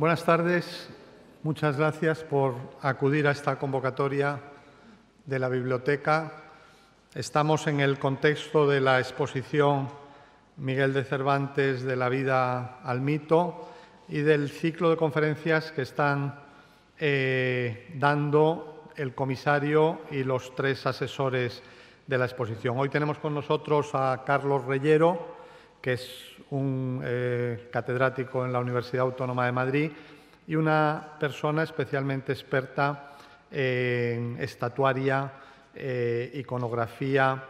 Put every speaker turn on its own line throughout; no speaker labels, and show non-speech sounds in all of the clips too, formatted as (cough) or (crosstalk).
Buenas tardes. Muchas gracias por acudir a esta convocatoria de la biblioteca. Estamos en el contexto de la exposición Miguel de Cervantes de la vida al mito y del ciclo de conferencias que están eh, dando el comisario y los tres asesores de la exposición. Hoy tenemos con nosotros a Carlos Reyero, que es un eh, catedrático en la Universidad Autónoma de Madrid y una persona especialmente experta en estatuaria, eh, iconografía,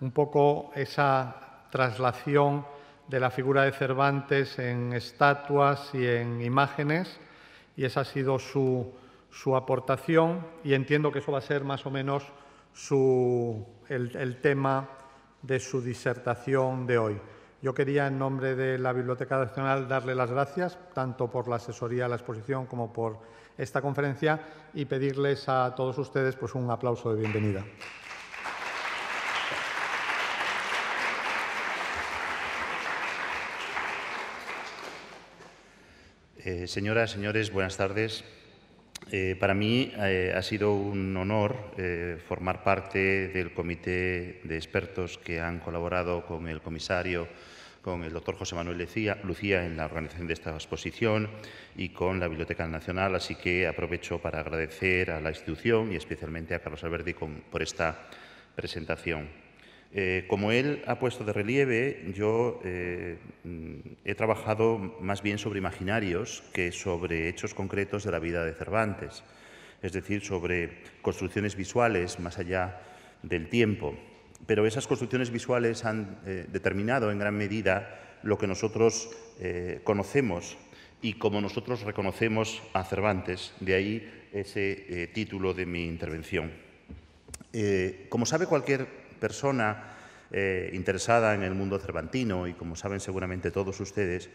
un poco esa traslación de la figura de Cervantes en estatuas y en imágenes, y esa ha sido su, aportación, y entiendo que eso va a ser más o menos el tema de su disertación de hoy. Yo quería, en nombre de la Biblioteca Nacional, darle las gracias, tanto por la asesoría a la exposición como por esta conferencia, y pedirles a todos ustedes pues, un aplauso de bienvenida.
Eh, señoras, señores, buenas tardes. Eh, para mí eh, ha sido un honor formar parte del comité de expertos que han colaborado con el comisario con el doctor José Manuel Lucía, en la organización de esta exposición y con la Biblioteca Nacional, así que aprovecho para agradecer a la institución y especialmente a Carlos Alberdi con, por esta presentación. Eh, como él ha puesto de relieve, yo eh, mm, he trabajado más bien sobre imaginarios que sobre hechos concretos de la vida de Cervantes, es decir, sobre construcciones visuales más allá del tiempo pero esas construcciones visuales han eh, determinado en gran medida lo que nosotros eh, conocemos y como nosotros reconocemos a Cervantes, de ahí ese eh, título de mi intervención. como sabe cualquier persona interesada en el mundo cervantino y como saben seguramente todos ustedes,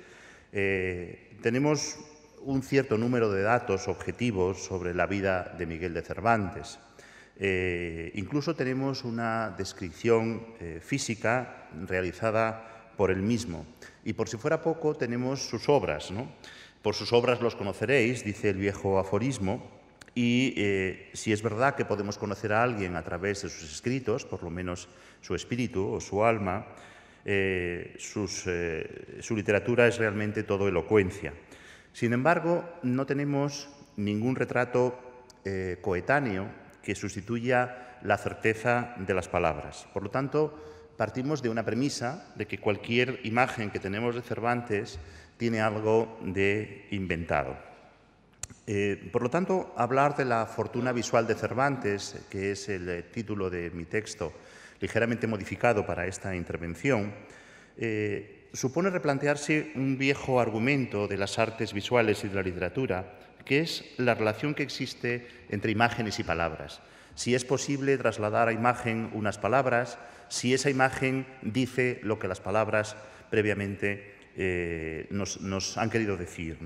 tenemos un cierto número de datos objetivos sobre la vida de Miguel de Cervantes. Eh, incluso tenemos una descripción eh, física realizada por él mismo. Y por si fuera poco, tenemos sus obras. ¿no? Por sus obras los conoceréis, dice el viejo aforismo, y eh, si es verdad que podemos conocer a alguien a través de sus escritos, por lo menos su espíritu o su alma, su literatura es realmente todo elocuencia. Sin embargo, no tenemos ningún retrato coetáneo que sustituya la certeza de las palabras. Por lo tanto, partimos de una premisa de que cualquier imagen que tenemos de Cervantes tiene algo de inventado. Eh, por lo tanto, hablar de la fortuna visual de Cervantes, que es el eh, título de mi texto, ligeramente modificado para esta intervención, eh, supone replantearse un viejo argumento de las artes visuales y de la literatura, que es la relación que existe entre imágenes y palabras. Si es posible trasladar a imagen unas palabras, si esa imagen dice lo que las palabras previamente eh, nos, han querido decir.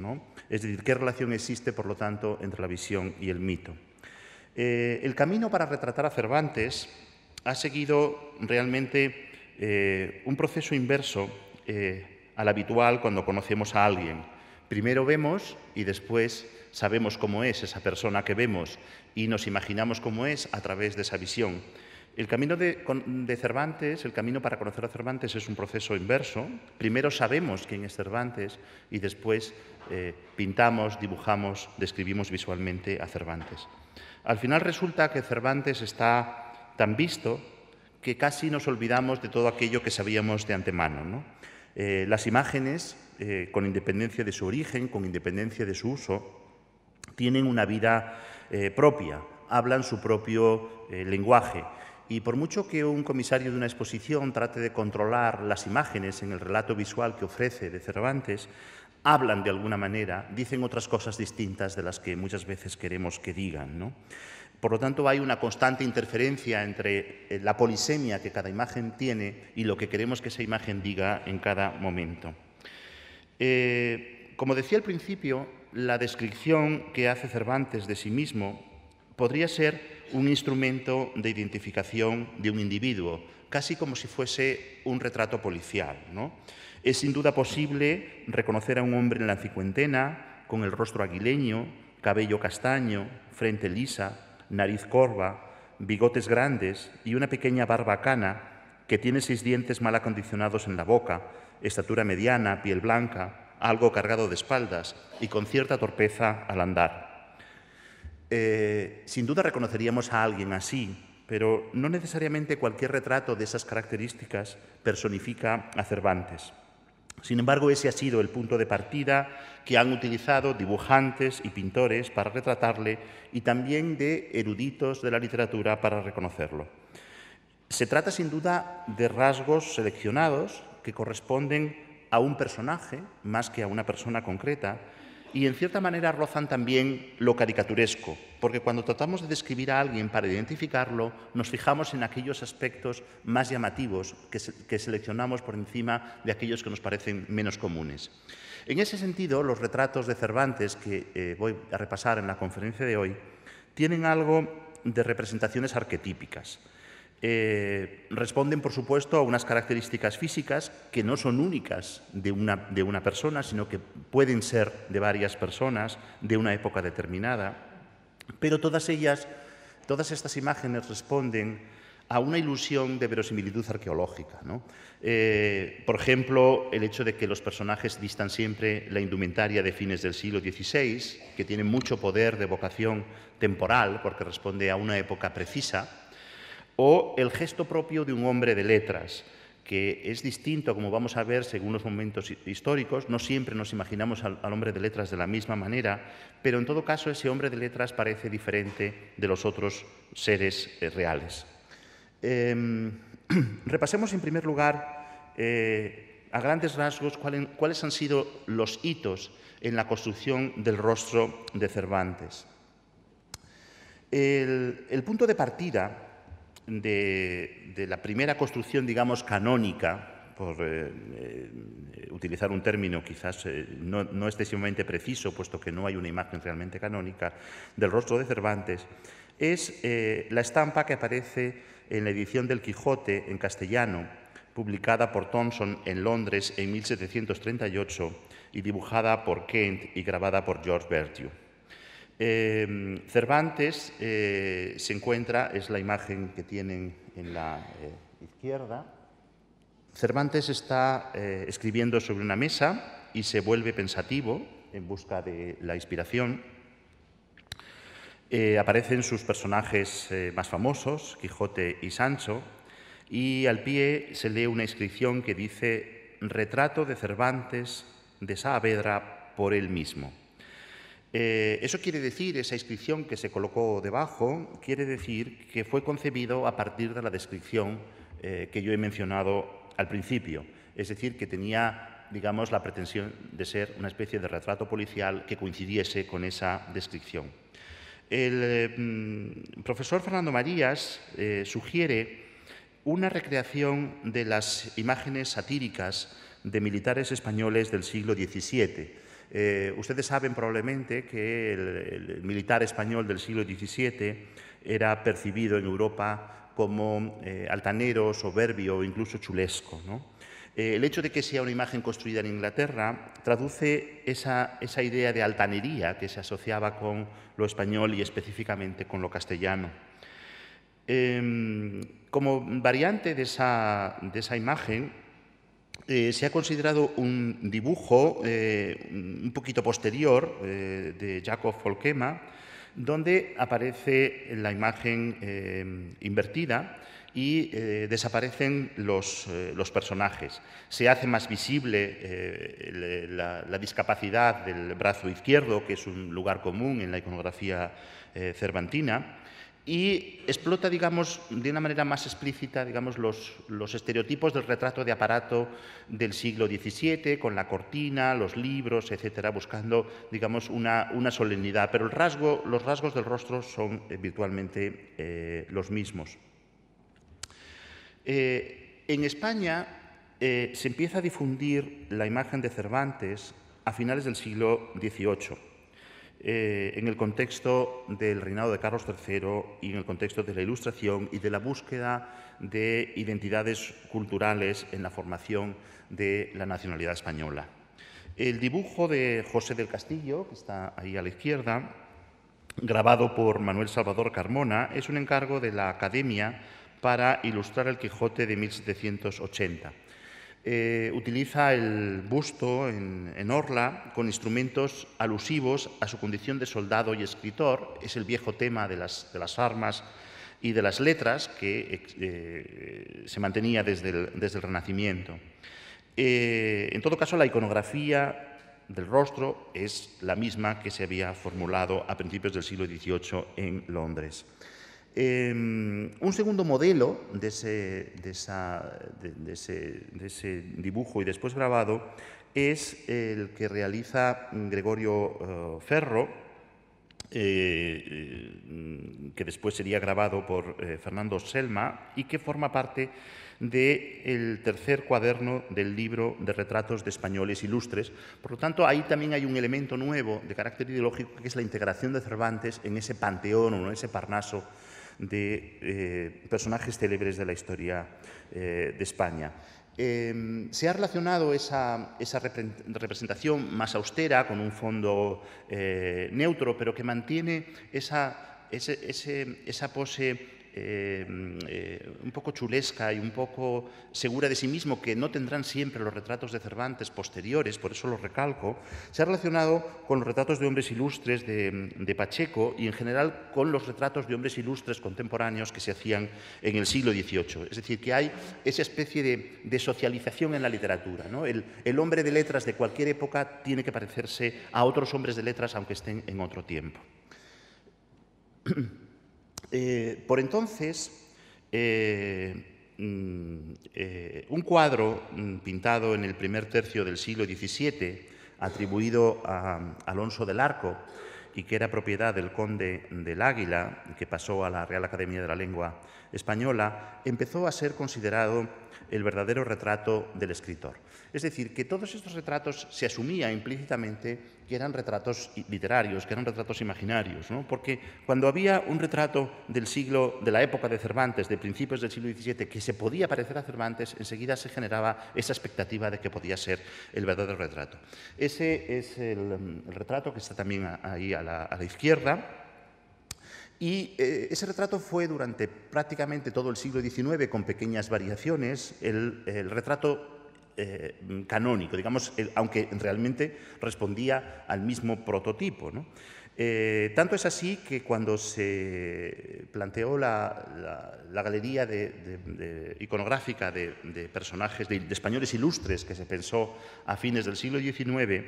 Es decir, qué relación existe, por lo tanto, entre la visión y el mito. Eh, el camino para retratar a Cervantes ha seguido realmente eh, un proceso inverso al habitual cuando conocemos a alguien. Primero vemos y después Sabemos cómo es esa persona que vemos y nos imaginamos cómo es a través de esa visión. El camino de, Cervantes, el camino para conocer a Cervantes es un proceso inverso. Primero sabemos quién es Cervantes y después eh, pintamos, dibujamos, describimos visualmente a Cervantes. Al final resulta que Cervantes está tan visto que casi nos olvidamos de todo aquello que sabíamos de antemano. Eh, las imágenes, eh, con independencia de su origen, con independencia de su uso, tienen una vida eh, propia, hablan su propio eh, lenguaje. Y por mucho que un comisario de una exposición trate de controlar las imágenes en el relato visual que ofrece de Cervantes, hablan de alguna manera, dicen otras cosas distintas de las que muchas veces queremos que digan. Por lo tanto, hay una constante interferencia entre eh, la polisemia que cada imagen tiene y lo que queremos que esa imagen diga en cada momento. como decía al principio, la descripción que hace Cervantes de sí mismo podría ser un instrumento de identificación de un individuo, casi como si fuese un retrato policial. Es sin duda posible reconocer a un hombre en la cincuentena, con el rostro aguileño, cabello castaño, frente lisa, nariz corva, bigotes grandes y una pequeña barba cana, que tiene seis dientes mal acondicionados en la boca, estatura mediana, piel blanca, algo cargado de espaldas y con cierta torpeza al andar. Eh, sin duda reconoceríamos a alguien así, pero no necesariamente cualquier retrato de esas características personifica a Cervantes. Sin embargo, ese ha sido el punto de partida que han utilizado dibujantes y pintores para retratarle y también de eruditos de la literatura para reconocerlo. Se trata sin duda de rasgos seleccionados que corresponden a un personaje más que a una persona concreta y en cierta manera rozan también lo caricaturesco, porque cuando tratamos de describir a alguien para identificarlo, nos fijamos en aquellos aspectos más llamativos que, seleccionamos por encima de aquellos que nos parecen menos comunes. En ese sentido, los retratos de Cervantes que eh, voy a repasar en la conferencia de hoy tienen algo de representaciones arquetípicas. Eh, responden, por supuesto, a unas características físicas que no son únicas de una, de una persona, sino que pueden ser de varias personas, de una época determinada, pero todas ellas, todas estas imágenes responden a una ilusión de verosimilitud arqueológica. Eh, por ejemplo, el hecho de que los personajes distan siempre la indumentaria de fines del siglo XVI, que tiene mucho poder de vocación temporal, porque responde a una época precisa, o el gesto propio de un hombre de letras, que es distinto, como vamos a ver, según los momentos históricos. No siempre nos imaginamos al, hombre de letras de la misma manera, pero en todo caso ese hombre de letras parece diferente de los otros seres eh, reales. Em, (clears throat) repasemos en primer lugar, eh, a grandes rasgos, cuáles han sido los hitos en la construcción del rostro de Cervantes. el punto de partida de, la primera construcción, digamos, canónica, por eh, eh, utilizar un término quizás eh, no, no, excesivamente preciso, puesto que no hay una imagen realmente canónica, del rostro de Cervantes, es la estampa que aparece en la edición del Quijote en castellano, publicada por Thomson en Londres en 1738 y dibujada por Kent y grabada por George Vertue. Eh, Cervantes eh, se encuentra, es la imagen que tienen en la eh, izquierda, Cervantes está escribiendo sobre una mesa y se vuelve pensativo en busca de la inspiración. aparecen sus personajes más famosos, Quijote y Sancho, y al pie se lee una inscripción que dice Retrato de Cervantes de Saavedra por él mismo. Eh, eso quiere decir, esa inscripción que se colocó debajo, quiere decir que fue concebido a partir de la descripción eh, que yo he mencionado al principio. Es decir, que tenía, digamos, la pretensión de ser una especie de retrato policial que coincidiese con esa descripción. El mm, profesor Fernando Marías eh, sugiere una recreación de las imágenes satíricas de militares españoles del siglo XVII eh, ustedes saben probablemente que el, militar español del siglo XVII era percibido en Europa como eh, altanero, soberbio, o incluso chulesco. Eh, el hecho de que sea una imagen construida en Inglaterra traduce esa, idea de altanería que se asociaba con lo español y específicamente con lo castellano. Em, como variante de esa, imagen, eh, se ha considerado un dibujo eh, un poquito posterior eh, de Jacob Folkema, donde aparece la imagen invertida y desaparecen los, personajes. Se hace más visible la, discapacidad del brazo izquierdo, que es un lugar común en la iconografía cervantina y explota, digamos, de una manera más explícita, digamos, los, estereotipos del retrato de aparato del siglo XVII, con la cortina, los libros, etcétera, buscando, digamos, una, solemnidad. Pero los rasgos del rostro son eh, virtualmente eh, los mismos. Eh, en España se empieza a difundir la imagen de Cervantes a finales del siglo XVIII eh, en el contexto del reinado de Carlos III y en el contexto de la Ilustración y de la búsqueda de identidades culturales en la formación de la nacionalidad española. El dibujo de José del Castillo, que está ahí a la izquierda, grabado por Manuel Salvador Carmona, es un encargo de la Academia para ilustrar el Quijote de 1780. Eh, utiliza el busto en, orla con instrumentos alusivos a su condición de soldado y escritor. Es el viejo tema de las, armas y de las letras que eh, se mantenía desde el, Renacimiento. Eh, en todo caso, la iconografía del rostro es la misma que se había formulado a principios del siglo XVIII en Londres. Em, un segundo modelo de ese, dibujo y después grabado es el que realiza Gregorio eh, Ferro, eh, eh, que después sería grabado por Fernando Selma y que forma parte del tercer cuaderno del libro de retratos de españoles ilustres. Por lo tanto, ahí también hay un elemento nuevo de carácter ideológico que es la integración de Cervantes en ese panteón o en ese parnaso de eh, personajes célebres de la historia eh, de España. Em, se ha relacionado esa, esa, representación más austera con un fondo eh, neutro, pero que mantiene esa, esa pose eh, mm, eh, un poco chulesca y un poco segura de sí mismo, que no tendrán siempre los retratos de Cervantes posteriores, por eso lo recalco, se ha relacionado con los retratos de hombres ilustres de, Pacheco y en general con los retratos de hombres ilustres contemporáneos que se hacían en el siglo XVIII. Es decir, que hay esa especie de, de socialización en la literatura. El, el hombre de letras de cualquier época tiene que parecerse a otros hombres de letras aunque estén en otro tiempo. Eh, por entonces, eh, mm, eh, un cuadro mm, pintado en el primer tercio del siglo XVII, atribuido a mm, Alonso del Arco y que era propiedad del conde del Águila, que pasó a la Real Academia de la Lengua Española, empezó a ser considerado el verdadero retrato del escritor. Es decir, que todos estos retratos se asumía implícitamente que eran retratos literarios, que eran retratos imaginarios, porque cuando había un retrato del siglo, de la época de Cervantes, de principios del siglo XVII, que se podía parecer a Cervantes, enseguida se generaba esa expectativa de que podía ser el verdadero retrato. Ese es el, retrato que está también ahí a la izquierda y eh, ese retrato fue durante prácticamente todo el siglo XIX, con pequeñas variaciones, el, retrato eh, canónico, digamos, aunque realmente respondía al mismo prototipo. Eh, tanto es así que cuando se planteó la, galería iconográfica de, personajes, de, españoles ilustres que se pensó a fines del siglo XIX,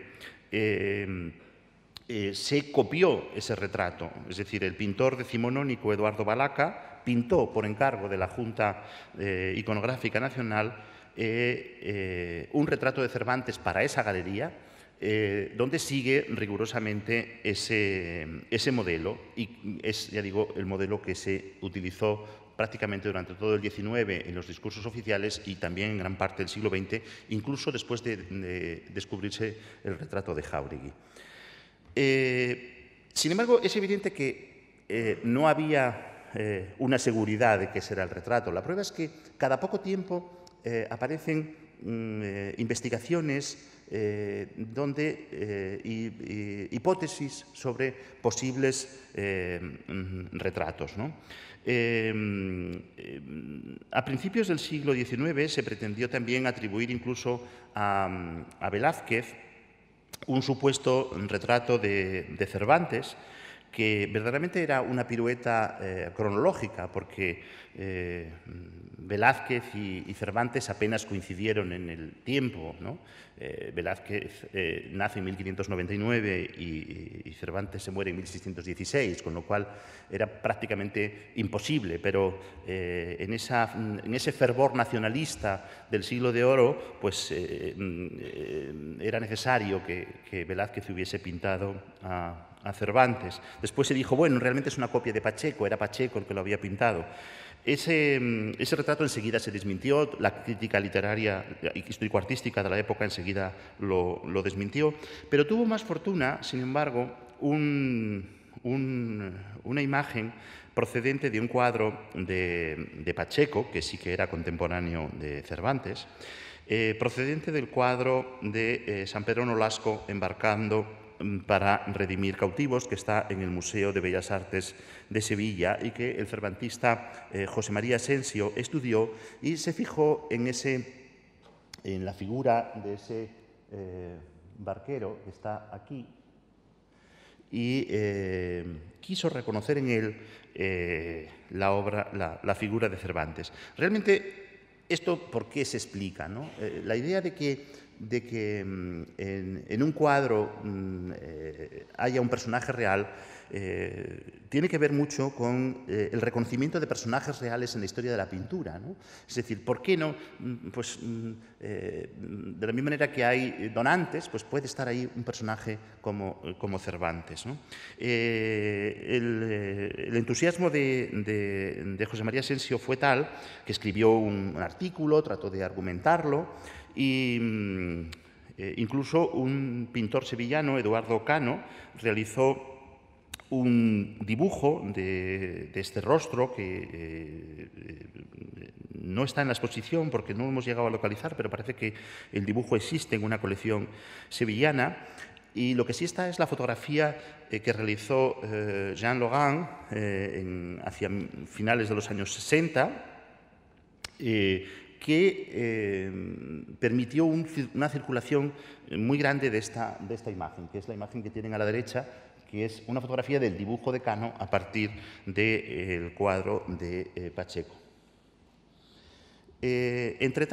eh, se copió ese retrato. Es decir, el pintor decimonónico Eduardo Balaca pintó por encargo de la Junta eh, Iconográfica Nacional eh, un retrato de Cervantes para esa galería, donde sigue rigurosamente ese, modelo y es, ya digo, el modelo que se utilizó prácticamente durante todo el XIX en los discursos oficiales y también en gran parte del siglo XX, incluso después de, de descubrirse el retrato de Jauregui. Eh, sin embargo, es evidente que eh, no había eh, una seguridad de que será el retrato. La prueba es que cada poco tiempo aparecen mm, investigaciones donde y, hipótesis sobre posibles mm, retratos. Em, a principios del siglo XIX se pretendió también atribuir incluso a, mm, a Velázquez un supuesto retrato de, Cervantes que verdaderamente era una pirueta eh, cronológica, porque eh, Velázquez y, Cervantes apenas coincidieron en el tiempo. Eh, Velázquez nace en 1599 y, Cervantes se muere en 1616, con lo cual era prácticamente imposible, pero en, esa, en, ese fervor nacionalista del siglo de oro, pues mm, era necesario que, que Velázquez hubiese pintado a a Cervantes. Después se dijo, bueno, realmente es una copia de Pacheco, era Pacheco el que lo había pintado. Ese, mm, retrato enseguida se desmintió, la crítica literaria y histórico-artística de la época enseguida lo, desmintió, pero tuvo más fortuna, sin embargo, una imagen procedente de un cuadro de, Pacheco, que sí que era contemporáneo de Cervantes, eh, procedente del cuadro de eh, San Pedro Nolasco embarcando Mm, para redimir cautivos, que está en el Museo de Bellas Artes de Sevilla y que el cervantista eh, José María Asensio estudió y se fijó en, ese, en la figura de ese eh, barquero que está aquí y eh, quiso reconocer en él la, obra, la, la figura de Cervantes. Realmente, ¿esto por qué se explica? No? la idea de que de que mm, en, un cuadro mm, eh, haya un personaje real eh, tiene que ver mucho con eh, el reconocimiento de personajes reales en la historia de la pintura. Es decir, ¿por qué no? Mm, pues de la misma manera que hay donantes, pues puede estar ahí un personaje como, Cervantes. El, entusiasmo de, José María Asensio fue tal que escribió un artículo, trató de argumentarlo y, mm, eh, incluso un pintor sevillano, Eduardo Cano, realizó un dibujo de, este rostro que eh, eh, no está en la exposición porque no hemos llegado a localizar, pero parece que el dibujo existe en una colección sevillana. Y lo que sí está es la fotografía que realizó Jean Laurent hacia finales de los años 60, que eh, permitió una circulación muy grande de esta, de esta imagen, que es la imagen que tienen a la derecha, que es una fotografía del dibujo de Cano a partir del eh, cuadro de eh, Pacheco. entre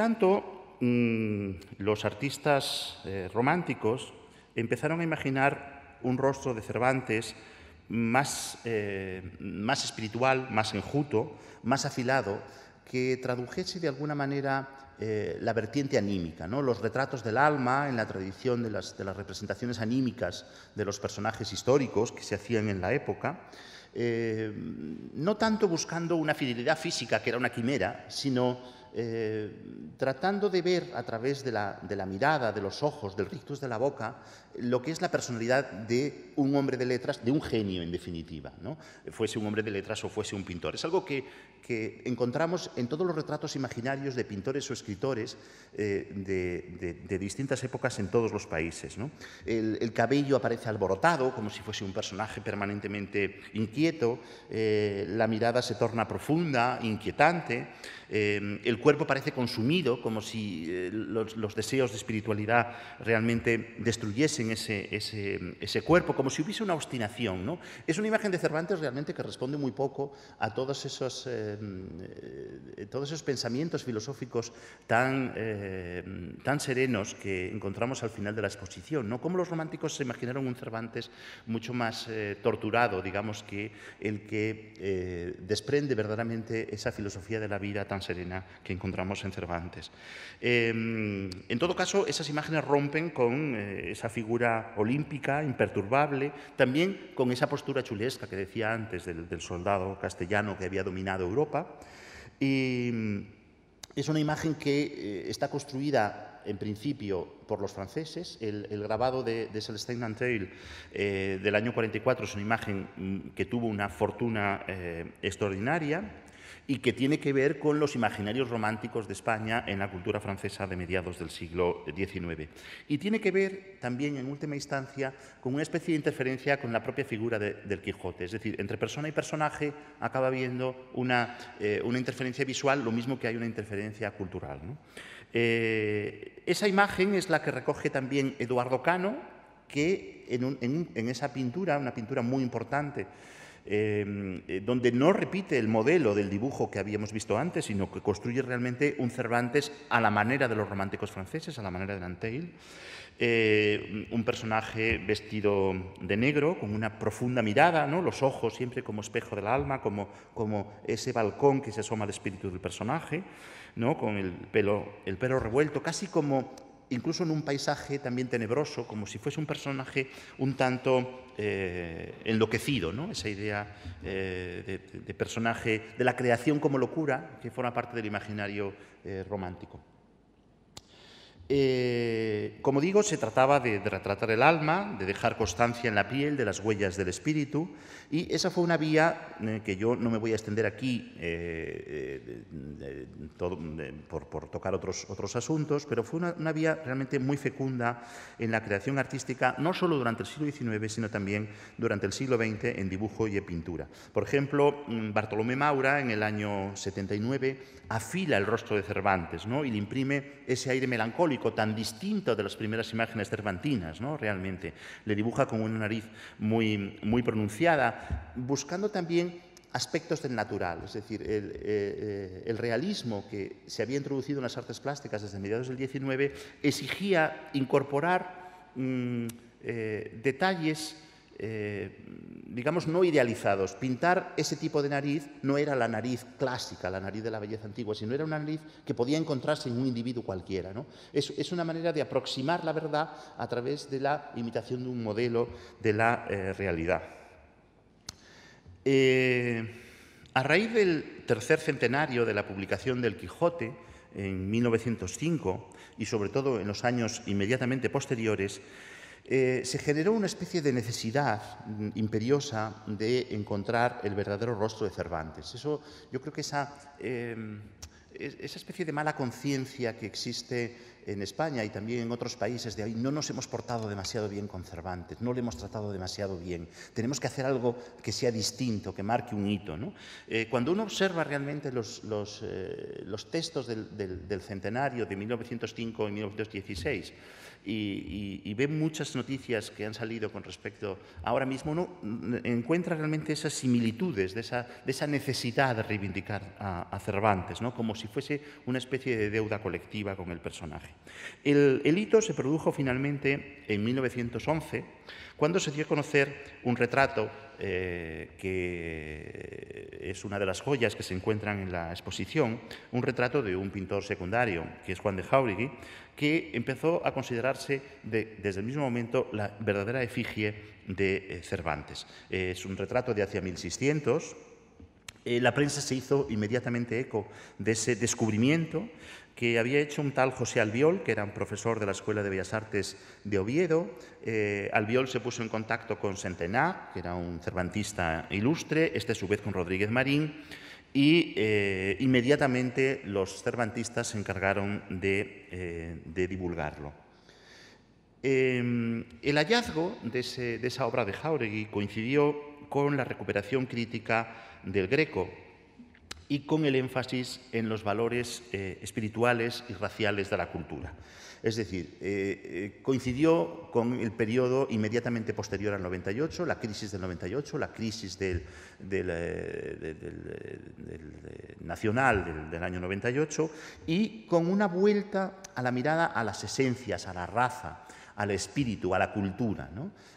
mm, los artistas románticos empezaron a imaginar un rostro de Cervantes más, más espiritual, más enjuto, más afilado, que tradujese de alguna manera eh, la vertiente anímica, ¿no? los retratos del alma en la tradición de las, representaciones anímicas de los personajes históricos que se hacían en la época, eh, no tanto buscando una fidelidad física, que era una quimera, sino eh, tratando de ver a través de la, mirada, de los ojos, del rictus de la boca, lo que es la personalidad de un hombre de letras, de un genio en definitiva, ¿no? fuese un hombre de letras o fuese un pintor. Es algo que, encontramos en todos los retratos imaginarios de pintores o escritores eh, de, distintas épocas en todos los países. El, cabello aparece alborotado, como si fuese un personaje permanentemente inquieto, eh, la mirada se torna profunda, inquietante. Em, el cuerpo parece consumido, como si eh, los, deseos de espiritualidad realmente destruyesen ese, ese, cuerpo, como si hubiese una obstinación. ¿no? Es una imagen de Cervantes realmente que responde muy poco a todos esos, em, eh, todos esos pensamientos filosóficos tan, em, tan serenos que encontramos al final de la exposición. ¿no? Cómo los románticos se imaginaron un Cervantes mucho más eh, torturado, digamos, que el que desprende verdaderamente esa filosofía de la vida tan serena que encontramos en Cervantes. Em, en todo caso, esas imágenes rompen con eh, esa figura olímpica, imperturbable, también con esa postura chulesca que decía antes del, soldado castellano que había dominado Europa. Mm, es una imagen que eh, está construida en principio por los franceses. El, grabado de, de Celestine eh, del año 44 es una imagen mm, que tuvo una fortuna extraordinaria y que tiene que ver con los imaginarios románticos de España en la cultura francesa de mediados del siglo XIX. Y tiene que ver también, en última instancia, con una especie de interferencia con la propia figura del Quijote. Es decir, entre persona y personaje acaba habiendo una, eh, interferencia visual, lo mismo que hay una interferencia cultural. Eh, esa imagen es la que recoge también Eduardo Cano, que en esa pintura, una pintura muy importante, Em, eh, donde no repite el modelo del dibujo que habíamos visto antes, sino que construye realmente un Cervantes a la manera de los románticos franceses, a la manera de Nanteil. Eh, un personaje vestido de negro, con una profunda mirada, ¿no? los ojos siempre como espejo del alma, como, como ese balcón que se asoma al espíritu del personaje, ¿no? con el pelo, el pelo revuelto, casi como incluso en un paisaje también tenebroso, como si fuese un personaje un tanto eh, enloquecido, ¿no? esa idea eh, de, personaje, de la creación como locura, que forma parte del imaginario eh, romántico. Eh, como digo, se trataba de, retratar el alma, de dejar constancia en la piel de las huellas del espíritu, y esa fue una vía eh, que yo no me voy a extender aquí eh, todo, por, tocar otros, otros asuntos, pero fue una, una, vía realmente muy fecunda en la creación artística, no solo durante el siglo XIX, sino también durante el siglo XX en dibujo y en pintura. Por ejemplo, mm, Bartolomé Maura, en el año 79, afila el rostro de Cervantes ¿no? y le imprime ese aire melancólico tan distinto de las primeras imágenes cervantinas, ¿no? realmente. Le dibuja con una nariz muy, muy pronunciada, buscando también aspectos del natural, es decir, el, eh, eh, realismo que se había introducido en las artes plásticas desde mediados del XIX exigía incorporar mm, eh, detalles eh, digamos, no idealizados. Pintar ese tipo de nariz no era la nariz clásica, la nariz de la belleza antigua, sino era una nariz que podía encontrarse en un individuo cualquiera. ¿no? Es, una manera de aproximar la verdad a través de la imitación de un modelo de la eh, realidad. Eh, a raíz del tercer centenario de la publicación del Quijote, en 1905, y sobre todo en los años inmediatamente posteriores, eh, se generó una especie de necesidad mm, imperiosa de encontrar el verdadero rostro de Cervantes. yo creo que em, esa, especie de mala conciencia que existe en España y también en otros países de ahí, no nos hemos portado demasiado bien con Cervantes, no le hemos tratado demasiado bien. Tenemos que hacer algo que sea distinto, que marque un hito. Eh, cuando uno observa realmente los, eh, textos del centenario de 1905 y 1916, y, ve muchas noticias que han salido con respecto ahora mismo, no encuentra realmente esas similitudes, de esa, necesidad de reivindicar a, Cervantes, ¿no? como si fuese una especie de deuda colectiva con el personaje. El, el hito se produjo finalmente en 1911 cuando se dio a conocer un retrato eh, que es una de las joyas que se encuentran en la exposición, un retrato de un pintor secundario, que es Juan de Jauregui, que empezó a considerarse desde el mismo momento la verdadera efigie de eh, Cervantes. es un retrato de hacia 1600 eh, la prensa se hizo inmediatamente eco de ese descubrimiento que había hecho un tal José Albiol, que era un profesor de la Escuela de Bellas Artes de Oviedo. Eh, Albiol se puso en contacto con Centená, que era un cervantista ilustre, este a su vez con Rodríguez Marín, y eh, inmediatamente los cervantistas se encargaron de, eh, divulgarlo. Em, el hallazgo de, de esa obra de Jauregui coincidió con la recuperación crítica del Greco, y con el énfasis en los valores eh, espirituales y raciales de la cultura. Es decir, eh, eh, coincidió con el periodo inmediatamente posterior al 98, la crisis del 98, la crisis del nacional del, año 98, y con una vuelta a la mirada a las esencias, a la raza, al espíritu, a la cultura.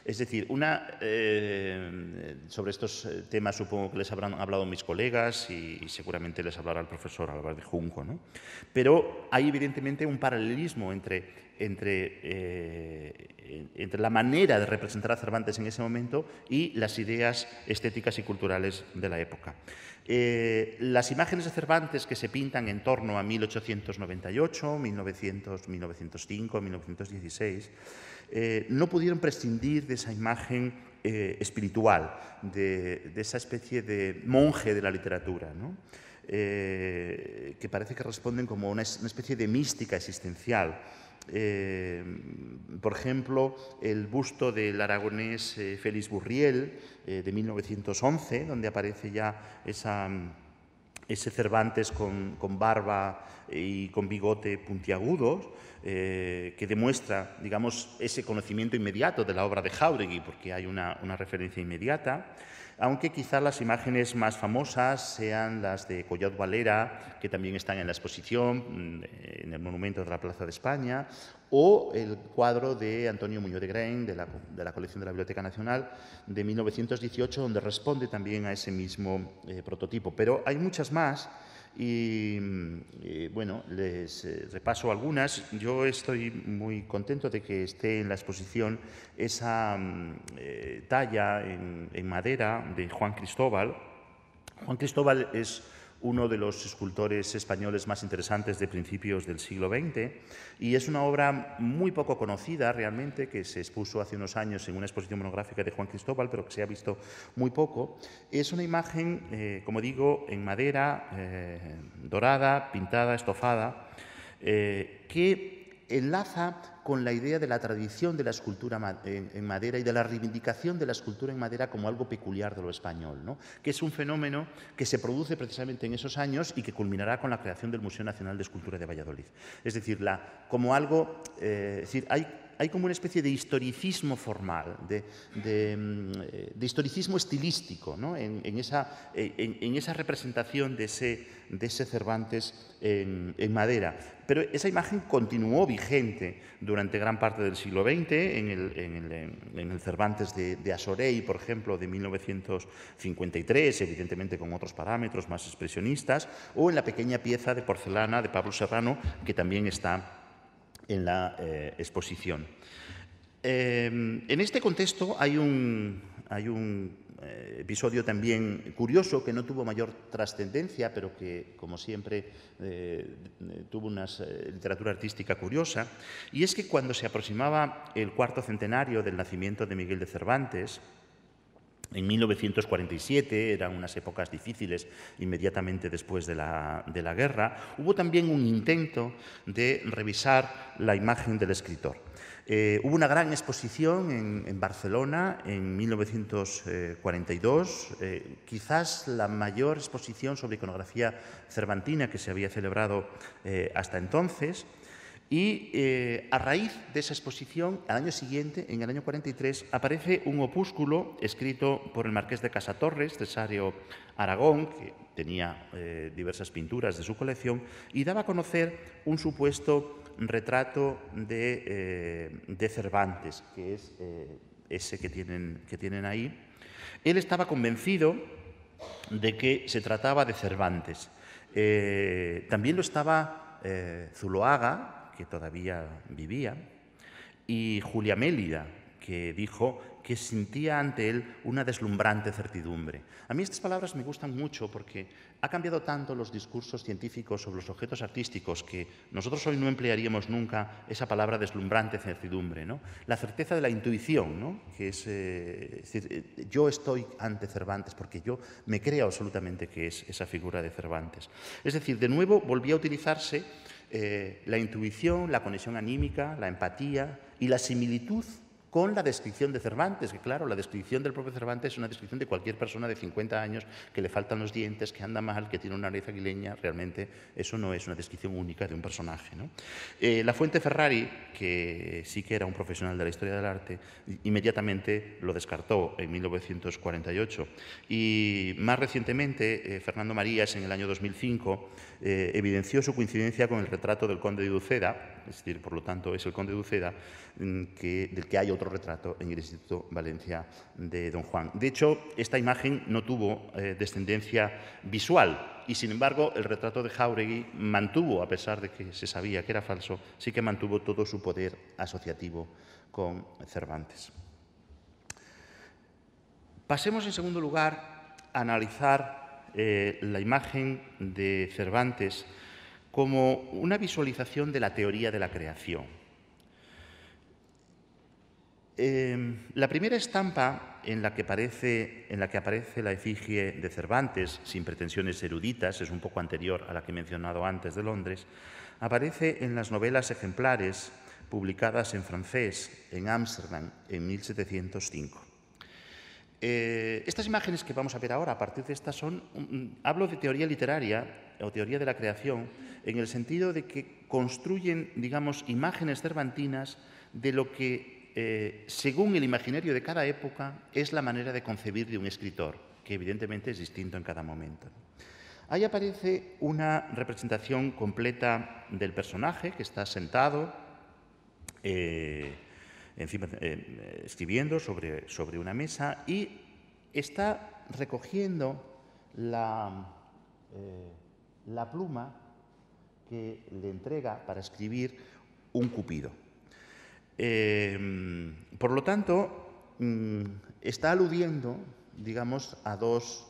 Es decir, eh, sobre estos eh, temas supongo que les habrán hablado mis colegas y, seguramente les hablará el profesor Álvaro de Junco, pero hay evidentemente un paralelismo entre, entre, eh, entre la manera de representar a Cervantes en ese momento y las ideas estéticas y culturales de la época. Eh, las imágenes de Cervantes que se pintan en torno a 1898, 1900, 1905, 1916, no pudieron prescindir de esa imagen eh, espiritual, de, esa especie de monje de la literatura, eh, que parece que responden como una especie de mística existencial. Eh, por ejemplo, el busto del aragonés eh, Félix Burriel eh, de 1911, donde aparece ya ese Cervantes con, barba y con bigote puntiagudos, que demuestra, digamos, ese conocimiento inmediato de la obra de Jauregui, porque hay una referencia inmediata aunque quizás las imágenes más famosas sean las de Collado Valera, que también están en la exposición mm, en el Monumento de la Plaza de España, o el cuadro de Antonio Muñoz de Grain, de la, colección de la Biblioteca Nacional, de 1918, donde responde también a ese mismo eh, prototipo. Pero hay muchas más y mm, eh, bueno, les eh, repaso algunas. Yo estoy muy contento de que esté en la exposición esa mm, eh, talla en, en madera de Juan Cristóbal. Juan Cristóbal es uno de los escultores españoles más interesantes de principios del siglo XX, y es una obra muy poco conocida realmente, que se expuso hace unos años en una exposición monográfica de Juan Cristóbal, pero que se ha visto muy poco. Es una imagen, eh, como digo, en madera, eh, dorada, pintada, estofada, eh, que enlaza con la idea de la tradición de la escultura en madera y de la reivindicación de la escultura en madera como algo peculiar de lo español, ¿no? que es un fenómeno que se produce precisamente en esos años y que culminará con la creación del Museo Nacional de Escultura de Valladolid. Es decir, como algo, eh, decir, hay hay como una especie de historicismo formal, de, mm, eh, historicismo estilístico en, esa, en, esa, representación de ese, Cervantes en, madera. Pero esa imagen continuó vigente durante gran parte del siglo XX, en el, Cervantes de, Asorey, por ejemplo, de 1953, evidentemente con otros parámetros más expresionistas, o en la pequeña pieza de porcelana de Pablo Serrano, que también está en la eh, exposición. Eh, en este contexto hay un, eh, episodio también curioso que no tuvo mayor trascendencia, pero que, como siempre, tuvo una literatura artística curiosa, y es que cuando se aproximaba el cuarto centenario del nacimiento de Miguel de Cervantes, en 1947, eran unas épocas difíciles inmediatamente después de la, guerra, hubo también un intento de revisar la imagen del escritor. Eh, hubo una gran exposición en, Barcelona en 1942, eh, quizás la mayor exposición sobre iconografía cervantina que se había celebrado eh, hasta entonces. Y eh, a raíz de esa exposición, al año siguiente, en el año 43, aparece un opúsculo escrito por el marqués de Casatorres, Cesario Aragón, que tenía eh, diversas pinturas de su colección, y daba a conocer un supuesto retrato de, eh, Cervantes, que es ese que tienen, que tienen ahí. Él estaba convencido de que se trataba de Cervantes. también lo estaba Zuloaga, que todavía vivía, y Julia Mélida, que dijo que sentía ante él una deslumbrante certidumbre. A mí estas palabras me gustan mucho porque ha cambiado tanto los discursos científicos sobre los objetos artísticos que nosotros hoy no emplearíamos nunca esa palabra deslumbrante certidumbre, ¿no? La certeza de la intuición, Que es, eh, es decir, eh, yo estoy ante Cervantes porque yo me creo absolutamente que es esa figura de Cervantes. Es decir, de nuevo volvía a utilizarse eh, la intuición, la conexión anímica, la empatía y la similitud con la descripción de Cervantes, que claro, la descripción del propio Cervantes es una descripción de cualquier persona de 50 años que le faltan los dientes, que anda mal, que tiene una nariz aguileña, realmente eso no es una descripción única de un personaje. Eh, la fuente Ferrari, que sí que era un profesional de la historia del arte, inmediatamente lo descartó en 1948. Y más recientemente, eh, Fernando Marías, en el año 2005, eh, evidenció su coincidencia con el retrato del conde de Duceda, es decir, por lo tanto es el conde de Uceda, mm, del que hay otro retrato en el Instituto Valencia de Don Juan. De hecho, esta imagen no tuvo eh, descendencia visual, y sin embargo el retrato de Jauregui mantuvo, a pesar de que se sabía que era falso, sí que mantuvo todo su poder asociativo con Cervantes. Pasemos en segundo lugar a analizar eh, la imagen de Cervantes como una visualización de la teoría de la creación. Em, la primera estampa en la, que aparece, en la que aparece la efigie de Cervantes, sin pretensiones eruditas, es un poco anterior a la que he mencionado antes de Londres, aparece en las novelas ejemplares publicadas en francés en Ámsterdam en 1705. Eh, estas imágenes que vamos a ver ahora, a partir de estas, son. hablo de teoría literaria o teoría de la creación, en el sentido de que construyen, digamos, imágenes cervantinas de lo que, eh, según el imaginario de cada época, es la manera de concebir de un escritor, que evidentemente es distinto en cada momento. Ahí aparece una representación completa del personaje que está sentado. Eh, encima, eh, eh, escribiendo sobre, sobre una mesa y está recogiendo la, eh, la pluma que le entrega para escribir un cupido. Em, por lo tanto, mm, está aludiendo, digamos, a dos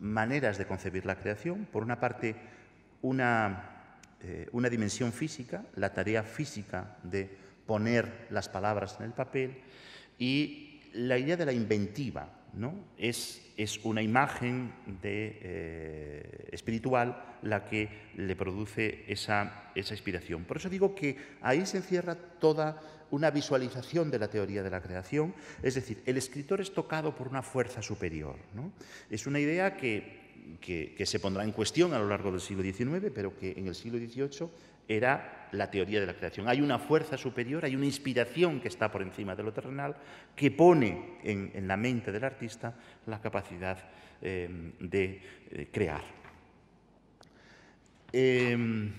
maneras de concebir la creación. Por una parte, una, una dimensión física, la tarea física de poner las palabras en el papel y la idea de la inventiva, ¿no? Es, es una imagen de, eh, espiritual la que le produce esa, esa inspiración. Por eso digo que ahí se encierra toda una visualización de la teoría de la creación, es decir, el escritor es tocado por una fuerza superior. Es una idea que se pondrá en cuestión a lo largo del siglo XIX, pero que en el siglo XVIII era la teoría de la creación. Hay una fuerza superior, hay una inspiración que está por encima de lo terrenal, que pone en, la mente del artista la capacidad em, de eh, crear. Em,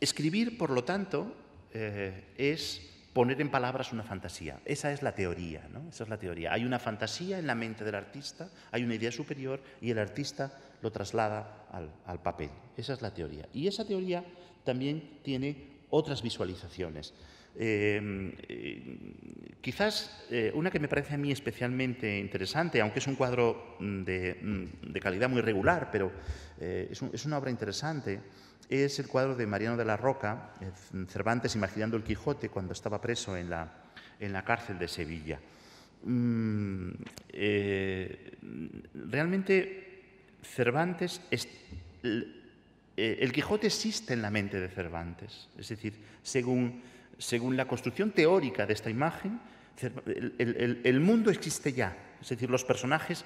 escribir, por lo tanto, eh, es poner en palabras una fantasía. Esa es la teoría, Esa es la teoría. Hay una fantasía en la mente del artista, hay una idea superior y el artista lo traslada al, al papel. Esa es la teoría. Y esa teoría también tiene otras visualizaciones. Eh, eh, quizás eh, una que me parece a mí especialmente interesante, aunque es un cuadro mm, mm, de, calidad muy regular, pero es, una obra interesante, es el cuadro de Mariano de la Roca, Cervantes imaginando el Quijote cuando estaba preso en la, cárcel de Sevilla. Mm, realmente Cervantes es, eh, el Quijote existe en la mente de Cervantes. Es decir, según, según la construcción teórica de esta imagen, el, mundo existe ya. Es decir, los personajes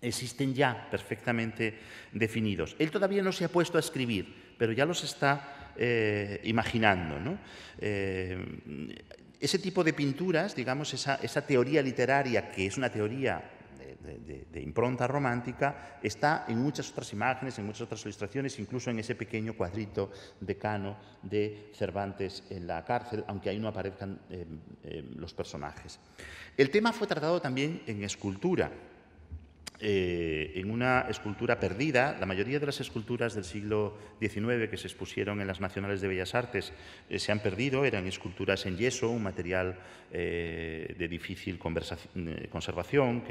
existen ya perfectamente definidos. Él todavía no se ha puesto a escribir, pero ya los está eh, imaginando. Eh, ese tipo de pinturas, digamos, esa, esa teoría literaria, que es una teoría de, impronta romántica está en muchas otras imágenes, en muchas otras ilustraciones, incluso en ese pequeño cuadrito decano de Cervantes en la cárcel, aunque ahí no aparezcan eh, eh, los personajes. El tema fue tratado también en escultura. Eh, en una escultura perdida. La mayoría de las esculturas del siglo XIX que se expusieron en las Nacionales de Bellas Artes eh, se han perdido, eran esculturas en yeso, un material eh, de difícil conservación,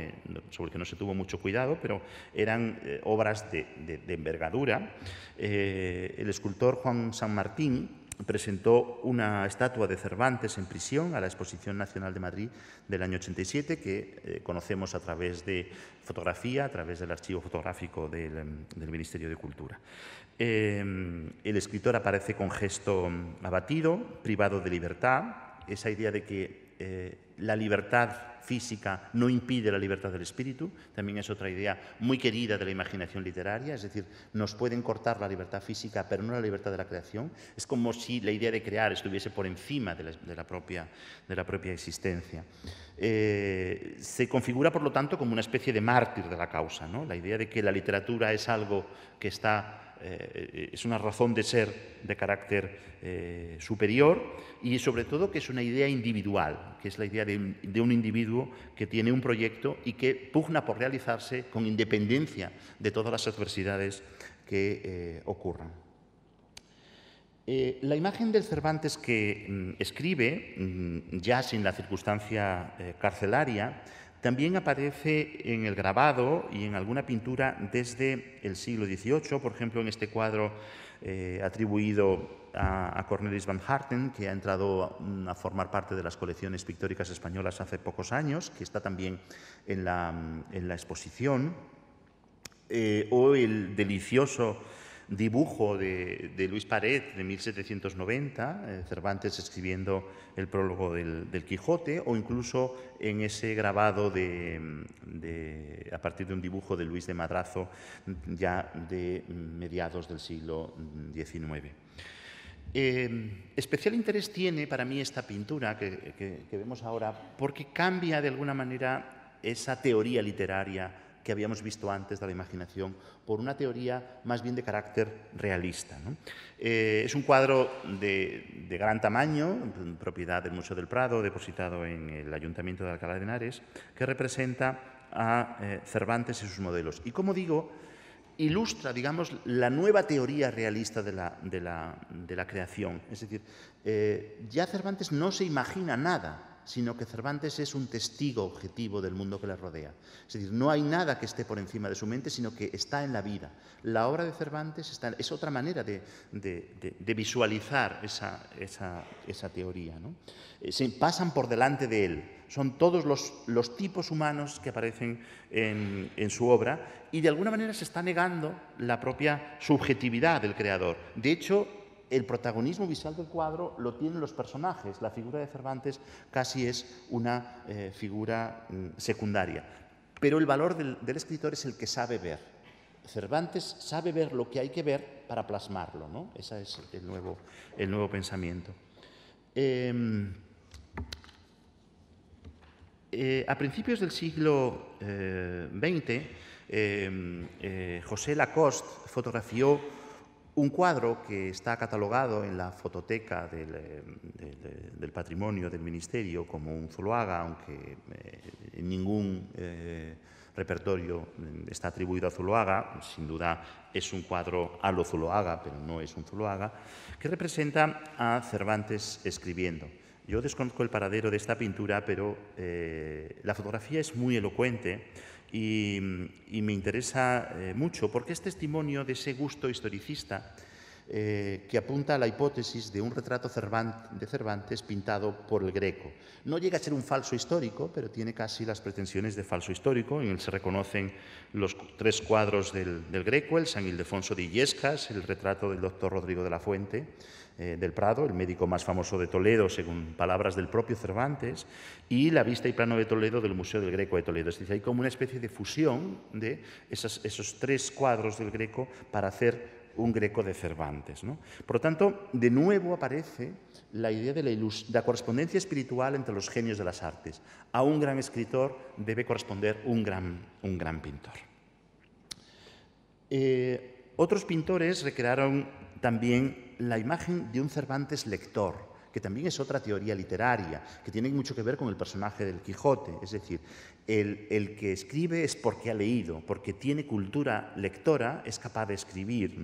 sobre el que no se tuvo mucho cuidado, pero eran obras de envergadura. el escultor Juan San Martín presentó una estatua de Cervantes en prisión a la Exposición Nacional de Madrid del año 87, que eh, conocemos a través de fotografía, a través del archivo fotográfico del, em, Ministerio de Cultura. Em, el escritor aparece con gesto em, abatido, privado de libertad, esa idea de que eh, la libertad física no impide la libertad del espíritu, también es otra idea muy querida de la imaginación literaria, es decir, nos pueden cortar la libertad física, pero no la libertad de la creación. Es como si la idea de crear estuviese por encima de la, propia, de la propia, existencia. Eh, se configura, por lo tanto, como una especie de mártir de la causa, ¿no? la idea de que la literatura es algo que está eh, eh, es una razón de ser de carácter eh, superior y sobre todo que es una idea individual, que es la idea de, un individuo que tiene un proyecto y que pugna por realizarse con independencia de todas las adversidades que ocurran. la imagen del Cervantes que mm, escribe, mm, ya sin la circunstancia carcelaria, también aparece en el grabado y en alguna pintura desde el siglo XVIII, por ejemplo, en este cuadro eh, atribuido a, Cornelis van Harten, que ha entrado a, formar parte de las colecciones pictóricas españolas hace pocos años, que está también en la, exposición, eh, o el delicioso dibujo de, Luis Pared de 1790, eh, Cervantes escribiendo el prólogo del, Quijote, o incluso en ese grabado de, a partir de un dibujo de Luis de Madrazo ya de mediados del siglo XIX. Eh, especial interés tiene para mí esta pintura que, vemos ahora porque cambia de alguna manera esa teoría literaria que habíamos visto antes de la imaginación por una teoría más bien de carácter realista. Eh, es un cuadro de, gran tamaño, propiedad del Museo del Prado, depositado en el Ayuntamiento de Alcalá de Henares, que representa a eh, Cervantes y sus modelos. Y como digo, ilustra, digamos, la nueva teoría realista de la, creación. Es decir, eh, ya Cervantes no se imagina nada, sino que Cervantes es un testigo objetivo del mundo que le rodea. Es decir, no hay nada que esté por encima de su mente, sino que está en la vida. La obra de Cervantes es otra manera de, visualizar esa, teoría. Eh, se pasan por delante de él. Son todos los, tipos humanos que aparecen en, en su obra y de alguna manera se está negando la propia subjetividad del creador. De hecho, el protagonismo visual del cuadro lo tienen los personajes. La figura de Cervantes casi es una eh, figura mm, secundaria. Pero el valor del, escritor es el que sabe ver. Cervantes sabe ver lo que hay que ver para plasmarlo. ¿no? Ese es el nuevo, el nuevo pensamiento. Em, eh, a principios del siglo XX, eh, em, José Lacoste fotografió un cuadro que está catalogado en la fototeca del, eh, patrimonio del Ministerio como un Zuloaga, aunque eh, en ningún eh, repertorio mm, está atribuido a Zuloaga, sin duda es un cuadro a lo Zuloaga, pero no es un Zuloaga, que representa a Cervantes escribiendo. Yo desconozco el paradero de esta pintura, pero eh, la fotografía es muy elocuente y, me interesa eh, mucho porque es testimonio de ese gusto historicista eh, que apunta a la hipótesis de un retrato de Cervantes pintado por el Greco. No llega a ser un falso histórico, pero tiene casi las pretensiones de falso histórico. En él se reconocen los tres cuadros del, Greco, el San Ildefonso de Illescas, el retrato del doctor Rodrigo de la Fuente eh, del Prado, el médico más famoso de Toledo, según palabras del propio Cervantes, y la vista y plano de Toledo del Museo del Greco de Toledo. Es decir, hay como una especie de fusión de esos tres cuadros del Greco para hacer un greco de Cervantes. Por lo tanto, de nuevo aparece la idea de la, correspondencia espiritual entre los genios de las artes. A un gran escritor debe corresponder un gran, un gran pintor. Eh, otros pintores recrearon también la imagen de un Cervantes lector que también es otra teoría literaria, que tiene mucho que ver con el personaje del Quijote. Es decir, el, que escribe es porque ha leído, porque tiene cultura lectora, es capaz de escribir.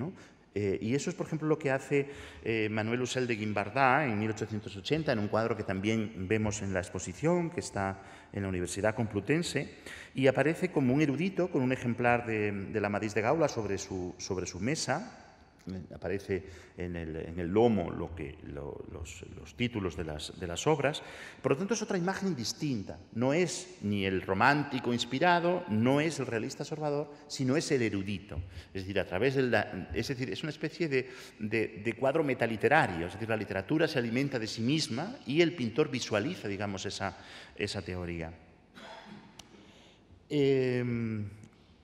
Eh, y eso es, por ejemplo, lo que hace eh, Manuel Usel de Guimbardá en 1880, en un cuadro que también vemos en la exposición, que está en la Universidad Complutense, y aparece como un erudito con un ejemplar de, la Madrid de Gaula sobre su mesa, aparece en el, lomo los, títulos de las, obras. Por lo tanto, es otra imagen distinta. No es ni el romántico inspirado, no es el realista observador, sino es el erudito. Es decir, a través es decir, es una especie de, cuadro metaliterario. Es decir, la literatura se alimenta de sí misma y el pintor visualiza, digamos, esa, teoría. Em,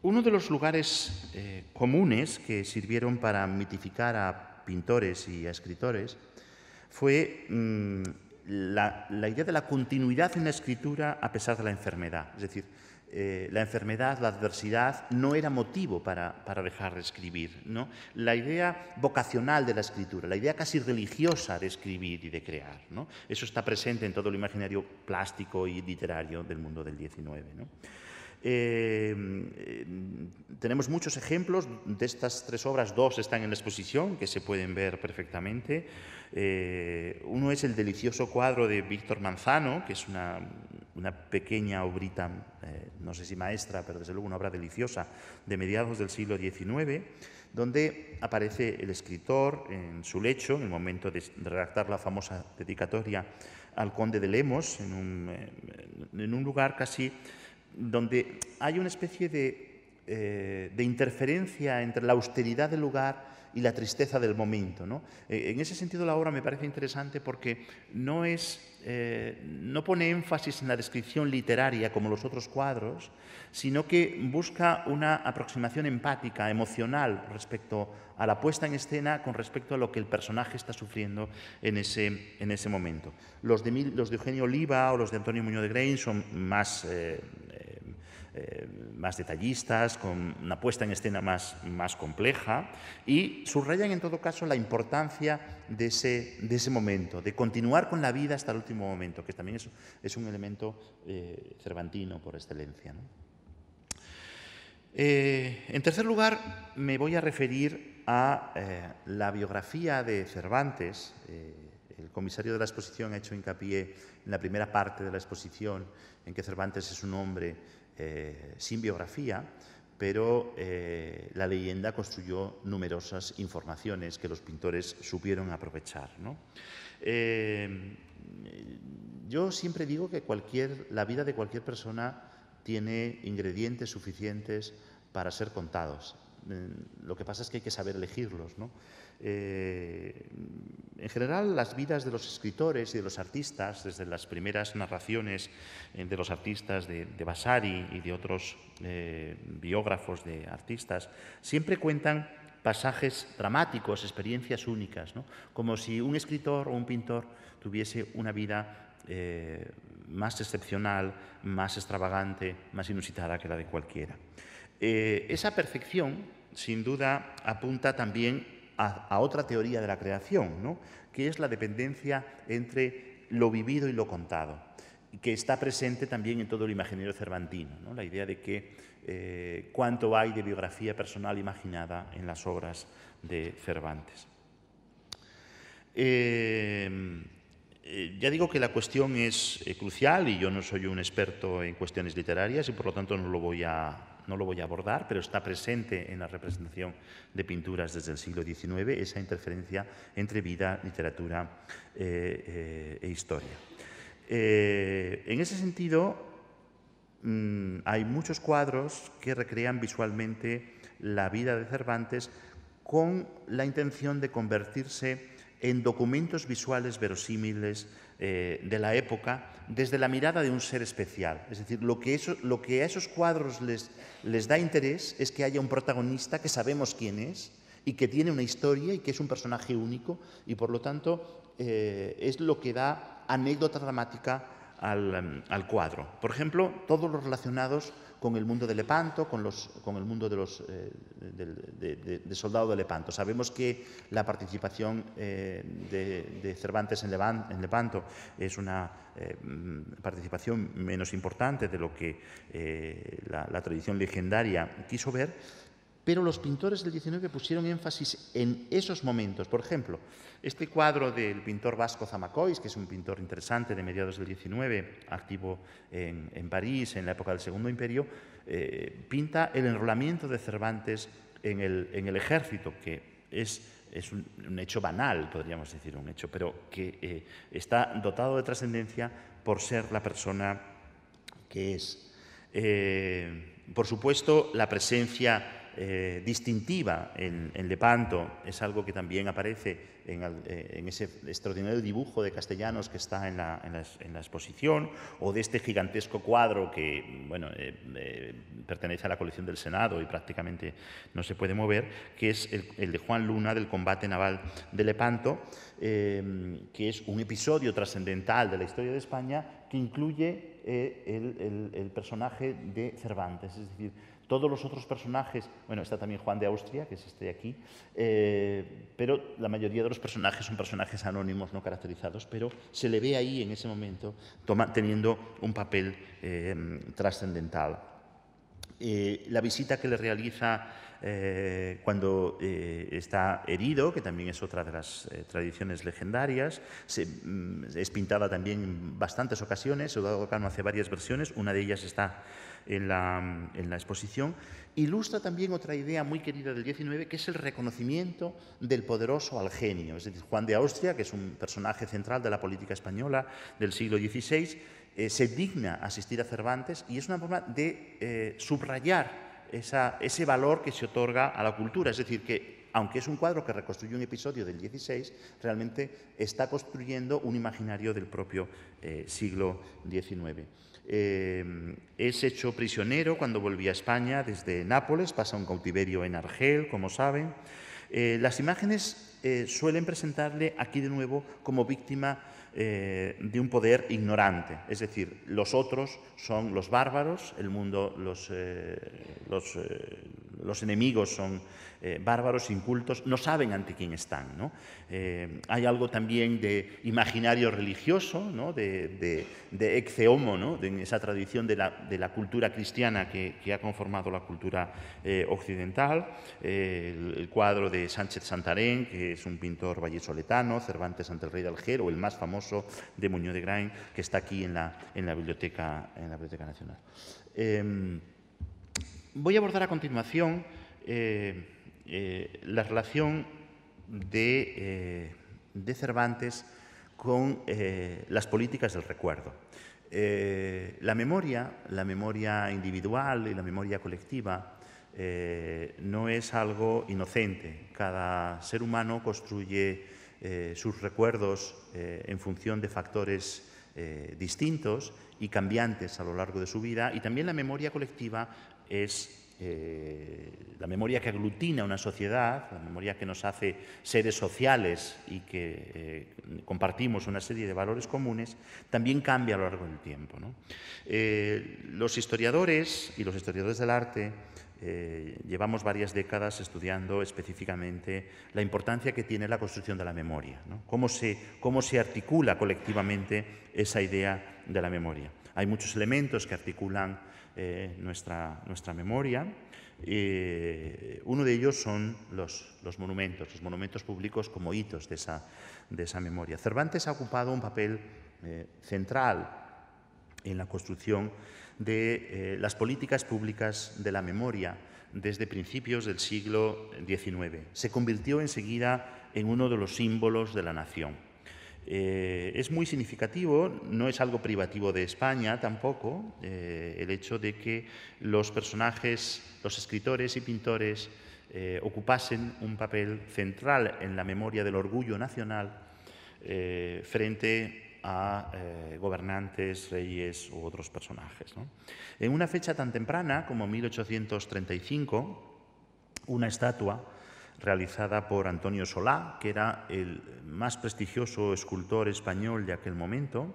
uno de los lugares eh, comunes que sirvieron para mitificar a pintores y a escritores fue mm, la, idea de la continuidad en la escritura a pesar de la enfermedad. Es decir, eh, la enfermedad, la adversidad, no era motivo para, dejar de escribir. La idea vocacional de la escritura, la idea casi religiosa de escribir y de crear. Eso está presente en todo el imaginario plástico y literario del mundo del XIX. Em, eh, tenemos muchos ejemplos, de estas tres obras, dos están en la exposición, que se pueden ver perfectamente. Eh, uno es el delicioso cuadro de Víctor Manzano, que es una, pequeña obrita, eh, no sé si maestra, pero desde luego una obra deliciosa, de mediados del siglo XIX, donde aparece el escritor en su lecho, en el momento de redactar la famosa dedicatoria al conde de Lemos, en un lugar casi donde hay una especie eh, de, interferencia entre la austeridad del lugar y la tristeza del momento. Eh, en ese sentido la obra me parece interesante porque no es eh, no pone énfasis en la descripción literaria como los otros cuadros, sino que busca una aproximación empática, emocional, respecto a la puesta en escena, con respecto a lo que el personaje está sufriendo en ese, en ese momento. Los de, los de Eugenio Oliva o los de Antonio Muñoz de Grain son más... Eh, eh, eh, más detallistas, con una puesta en escena más, compleja, y subrayan en todo caso la importancia de ese, momento, de continuar con la vida hasta el último momento, que también es, un elemento eh, cervantino por excelencia. Eh, en tercer lugar, me voy a referir a la biografía de Cervantes. el comisario de la exposición ha hecho hincapié en la primera parte de la exposición en que Cervantes es un hombre eh, sin biografía, pero eh, la leyenda construyó numerosas informaciones que los pintores supieron aprovechar. Eh, yo siempre digo que la vida de cualquier persona tiene ingredientes suficientes para ser contados. Lo que pasa es que hay que saber elegirlos. Eh, en general, las vidas de los escritores y de los artistas, desde las primeras narraciones eh, de los artistas de, Vasari y de otros eh, biógrafos de artistas, siempre cuentan pasajes dramáticos, experiencias únicas, como si un escritor o un pintor tuviese una vida más excepcional, más extravagante, más inusitada que la de cualquiera. esa perfección, sin duda, apunta también a, otra teoría de la creación, que es la dependencia entre lo vivido y lo contado, que está presente también en todo el imaginario cervantino, ¿no? la idea de que eh, cuánto hay de biografía personal imaginada en las obras de Cervantes. Eh, eh, ya digo que la cuestión es crucial y yo no soy un experto en cuestiones literarias y por lo tanto no lo voy a, no lo voy a abordar, pero está presente en la representación de pinturas desde el siglo XIX esa interferencia entre vida, literatura eh, eh, e historia. Eh, en ese sentido, mm, hay muchos cuadros que recrean visualmente la vida de Cervantes con la intención de convertirse en documentos visuales verosímiles eh, de la época desde la mirada de un ser especial. Es decir, lo que, lo que a esos cuadros les, les da interés es que haya un protagonista que sabemos quién es y que tiene una historia y que es un personaje único y por lo tanto eh, es lo que da anécdota dramática al, al, cuadro. Por ejemplo, todos los relacionados con el mundo de Lepanto, con, los, con el mundo de los eh, de, soldado de Lepanto. Sabemos que la participación eh, de, Cervantes en, Lepanto es una eh, mm, participación menos importante de lo que la tradición legendaria quiso ver, pero los pintores del XIX pusieron énfasis en esos momentos. Por ejemplo, este cuadro del pintor vasco Zamacois, que es un pintor interesante de mediados del XIX... activo en, París en la época del Segundo Imperio, eh, pinta el enrolamiento de Cervantes en el, ejército, que es un, hecho banal, podríamos decir un hecho, pero que eh, está dotado de trascendencia por ser la persona que es. Eh, por supuesto, la presencia eh, distintiva en, Lepanto, es algo que también aparece eh, en, ese extraordinario dibujo de castellanos que está en la, exposición, o de este gigantesco cuadro que bueno, eh, pertenece a la colección del Senado y prácticamente no se puede mover, que es el, de Juan Luna del combate naval de Lepanto, que es un episodio trascendental de la historia de España que incluye el, el personaje de Cervantes, es decir, todos los otros personajes, bueno, está también Juan de Austria, que es este de aquí, eh, pero la mayoría de los personajes son personajes anónimos, no caracterizados, pero se le ve ahí en ese momento teniendo un papel eh, trascendental. Eh, la visita que le realiza cuando está herido, que también es otra de las tradiciones legendarias. Mm, es pintada también en bastantes ocasiones. Eduardo Cano hace varias versiones. Una de ellas está en la, exposición, ilustra también otra idea muy querida del XIX... que es el reconocimiento del poderoso al genio. Es decir, Juan de Austria, que es un personaje central de la política española del siglo XVI, eh, se digna asistir a Cervantes y es una forma de eh, subrayar ese valor que se otorga a la cultura. Es decir, que aunque es un cuadro que reconstruye un episodio del XVI, realmente está construyendo un imaginario del propio eh, siglo XIX. Em, es hecho prisionero cuando volvía a España desde Nápoles, pasa un cautiverio en Argel, como saben. Eh, las imágenes eh, suelen presentarle aquí de nuevo como víctima eh, de un poder ignorante, es decir, los otros son los bárbaros, el mundo, los, los enemigos son eh, bárbaros, incultos, no saben ante quién están. Eh, hay algo también de imaginario religioso, de, de, de de esa tradición de la, cultura cristiana que, ha conformado la cultura eh, occidental. El, cuadro de Sánchez Santarén, que es un pintor vallesoletano, Cervantes ante el rey de Alger, o el más famoso de Muñoz de Grain, que está aquí en la, biblioteca, Nacional. Em, voy a abordar a continuación eh, la relación de, eh, de Cervantes con eh, las políticas del recuerdo. la memoria, la memoria individual y la memoria colectiva no es algo inocente. Cada ser humano construye sus recuerdos en función de factores distintos y cambiantes a lo largo de su vida y también la memoria colectiva es eh, la memoria que aglutina una sociedad, la memoria que nos hace seres sociales y que eh, compartimos una serie de valores comunes, también cambia a lo largo del tiempo. Eh, los historiadores y los historiadores del arte llevamos varias décadas estudiando específicamente la importancia que tiene la construcción de la memoria, se, cómo se articula colectivamente esa idea de la memoria. Hay muchos elementos que articulan eh, nuestra, memoria. Eh, uno de ellos son los, monumentos, los monumentos públicos como hitos de esa, memoria. Cervantes ha ocupado un papel eh, central en la construcción de las políticas públicas de la memoria desde principios del siglo XIX. Se convirtió enseguida en uno de los símbolos de la nación. Eh, es muy significativo, no es algo privativo de España tampoco, eh, el hecho de que los personajes, los escritores y pintores eh, ocupasen un papel central en la memoria del orgullo nacional frente a gobernantes, reyes u otros personajes. En una fecha tan temprana como 1835, una estatua realizada por Antonio Solá, que era el más prestigioso escultor español de aquel momento,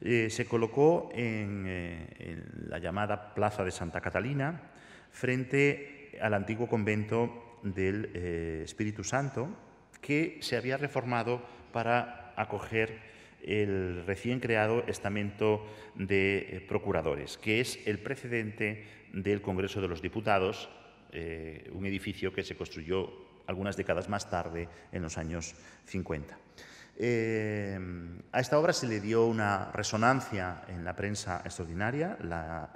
eh, se colocó eh, en, la llamada Plaza de Santa Catalina, frente al antiguo convento del eh, Espíritu Santo, que se había reformado para acoger el recién creado estamento de procuradores, que es el precedente del Congreso de los Diputados, un edificio que se construyó algunas décadas más tarde, en los años 50. Eh, a esta obra se le dio una resonancia en la prensa extraordinaria. La,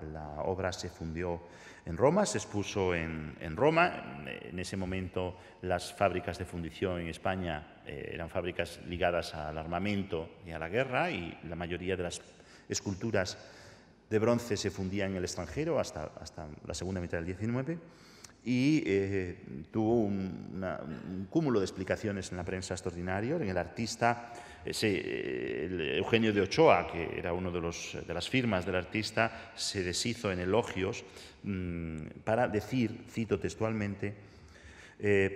obra se fundió en Roma, se expuso en, Roma. En ese momento las fábricas de fundición en España eh, eran fábricas ligadas al armamento y a la guerra y la mayoría de las esculturas de bronce se fundían en el extranjero hasta, hasta la segunda mitad del XIX y eh, tuvo un, cúmulo de explicaciones en la prensa extraordinario. En el artista, eh, eh, Eugenio de Ochoa, que era uno de, las firmas del artista, se deshizo en elogios mm, para decir, cito textualmente,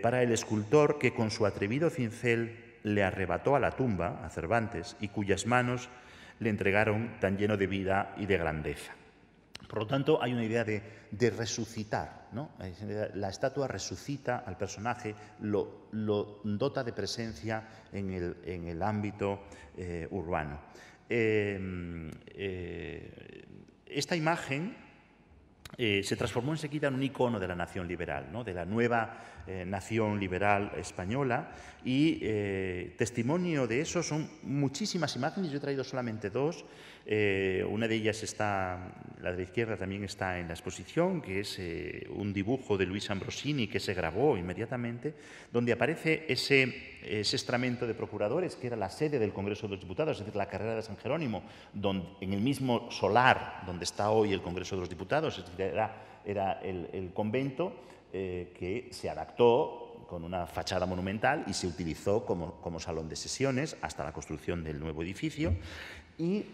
para el escultor que con su atrevido cincel le arrebató a la tumba, a Cervantes, y cuyas manos le entregaron tan lleno de vida y de grandeza. Por lo tanto, hay una idea de, resucitar. La estatua resucita al personaje, lo, dota de presencia en el, ámbito eh, urbano. Em, eh, esta imagen eh, se transformó enseguida en un icono de la nación liberal, de la nueva eh, nación liberal española y eh, testimonio de eso son muchísimas imágenes, yo he traído solamente dos, eh, una de ellas está, la de la izquierda también está en la exposición, que es un dibujo de Luis Ambrosini que se grabó inmediatamente, donde aparece ese, ese estramento de procuradores que era la sede del Congreso de los Diputados, es decir, la carrera de San Jerónimo, donde, en el mismo solar donde está hoy el Congreso de los Diputados, es decir, era, el, el convento eh, que se adaptó con una fachada monumental y se utilizó como, como salón de sesiones hasta la construcción del nuevo edificio. Y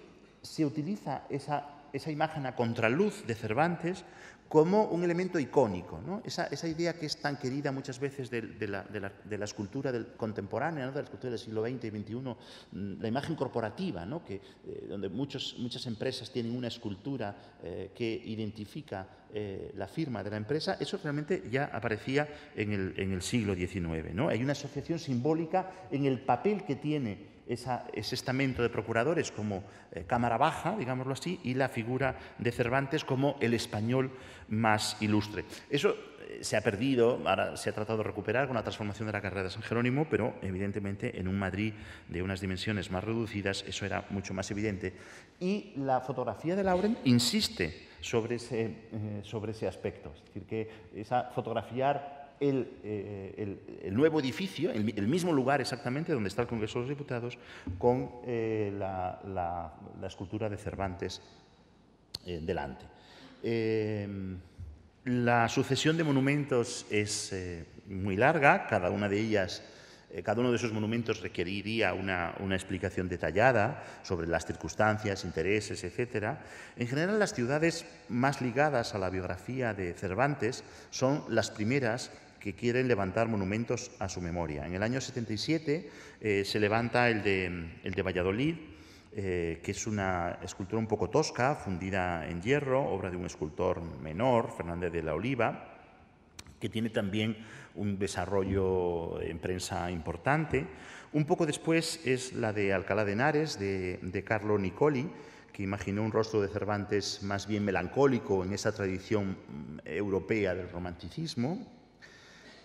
se utiliza esa, imagen a contraluz de Cervantes como un elemento icónico. Esa, idea que es tan querida muchas veces de, la, de, escultura contemporánea, de la escultura del siglo XX y XXI, mm, la imagen corporativa, que, eh, donde muchas empresas tienen una escultura eh, que identifica eh, la firma de la empresa, eso realmente ya aparecía en el, en el siglo XIX. ¿no? Hay una asociación simbólica en el papel que tiene ese estamento de procuradores como eh, cámara baja, digámoslo así, y la figura de Cervantes como el español más ilustre. Eso se ha perdido, ahora se ha tratado de recuperar con la transformación de la carrera de San Jerónimo, pero evidentemente en un Madrid de unas dimensiones más reducidas eso era mucho más evidente. Y la fotografía de Lauren insiste sobre ese, eh, aspecto, es decir, que es fotografiar eh, el, nuevo edificio, el, mismo lugar exactamente donde está el Congreso de los Diputados, con eh, la, escultura de Cervantes delante. La sucesión de monumentos es eh, muy larga, cada una de ellas, eh, cada uno de esos monumentos requeriría una, explicación detallada sobre las circunstancias, intereses, etc. En general, las ciudades más ligadas a la biografía de Cervantes son las primeras que quieren levantar monumentos a su memoria. En el año 77 eh, se levanta el el de Valladolid, eh, que es una escultura un poco tosca, fundida en hierro, obra de un escultor menor, Fernández de la Oliva, que tiene también un desarrollo en prensa importante. Un poco después es la de Alcalá de Henares, de Carlo Nicoli, que imaginó un rostro de Cervantes más bien melancólico en esa tradición mm, europea del romanticismo.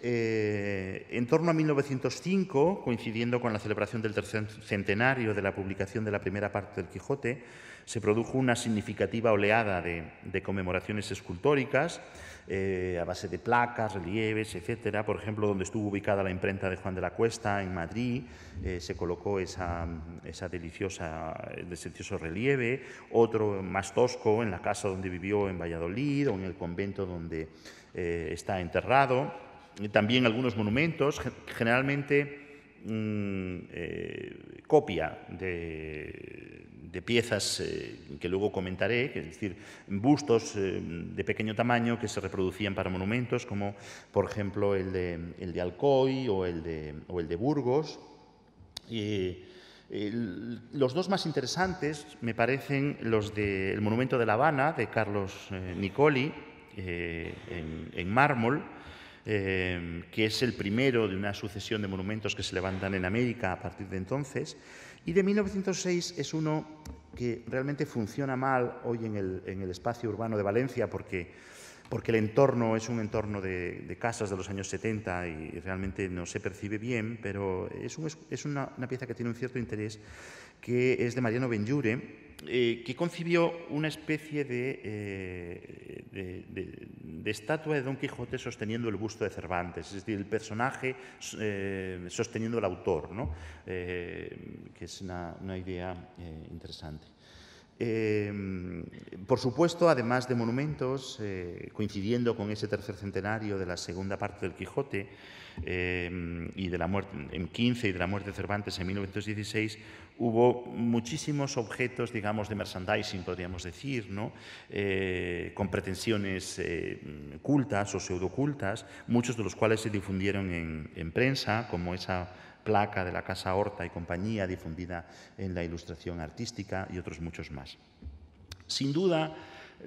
Eh, en torno a 1905, coincidiendo con la celebración del tercer centenario de la publicación de la primera parte del Quijote, se produjo una significativa oleada de, conmemoraciones escultóricas eh, a base de placas, relieves, etcétera. Por ejemplo, donde estuvo ubicada la imprenta de Juan de la Cuesta en Madrid, eh, se colocó esa, esa deliciosa, delicioso relieve. Otro más tosco en la casa donde vivió en Valladolid o en el convento donde está enterrado también algunos monumentos, generalmente mm, eh, copia de, piezas eh, que luego comentaré, es decir, bustos eh, de pequeño tamaño que se reproducían para monumentos, como por ejemplo el de, Alcoy o el de, el de Burgos. los dos más interesantes me parecen los del Monumento de La Habana, de Carlos Nicoli, en mármol, Em, que es el primero de una sucesión de monumentos que se levantan en América a partir de entonces, y de 1906 es uno que realmente funciona mal hoy en el, en el espacio urbano de Valencia porque, porque el entorno es un entorno de, casas de los años 70 y realmente no se percibe bien, pero es, una pieza que tiene un cierto interés que es de Mariano Benjure, eh, que concibió una especie eh, de, de, estatua de Don Quijote sosteniendo el busto de Cervantes, es decir, el personaje eh, sosteniendo al autor, que es una idea interesante. por supuesto, además de monumentos, coincidiendo con ese tercer centenario de la segunda parte del Quijote, Em, y de la muerte, en 15 y de la muerte de Cervantes en 1916, hubo muchísimos objetos, digamos, de merchandising, podríamos decir, ¿no? Eh, con pretensiones eh, cultas o pseudo-cultas, muchos de los cuales se difundieron en prensa, como esa placa de la Casa Horta y compañía difundida en la Ilustración Artística y otros muchos más. Sin duda,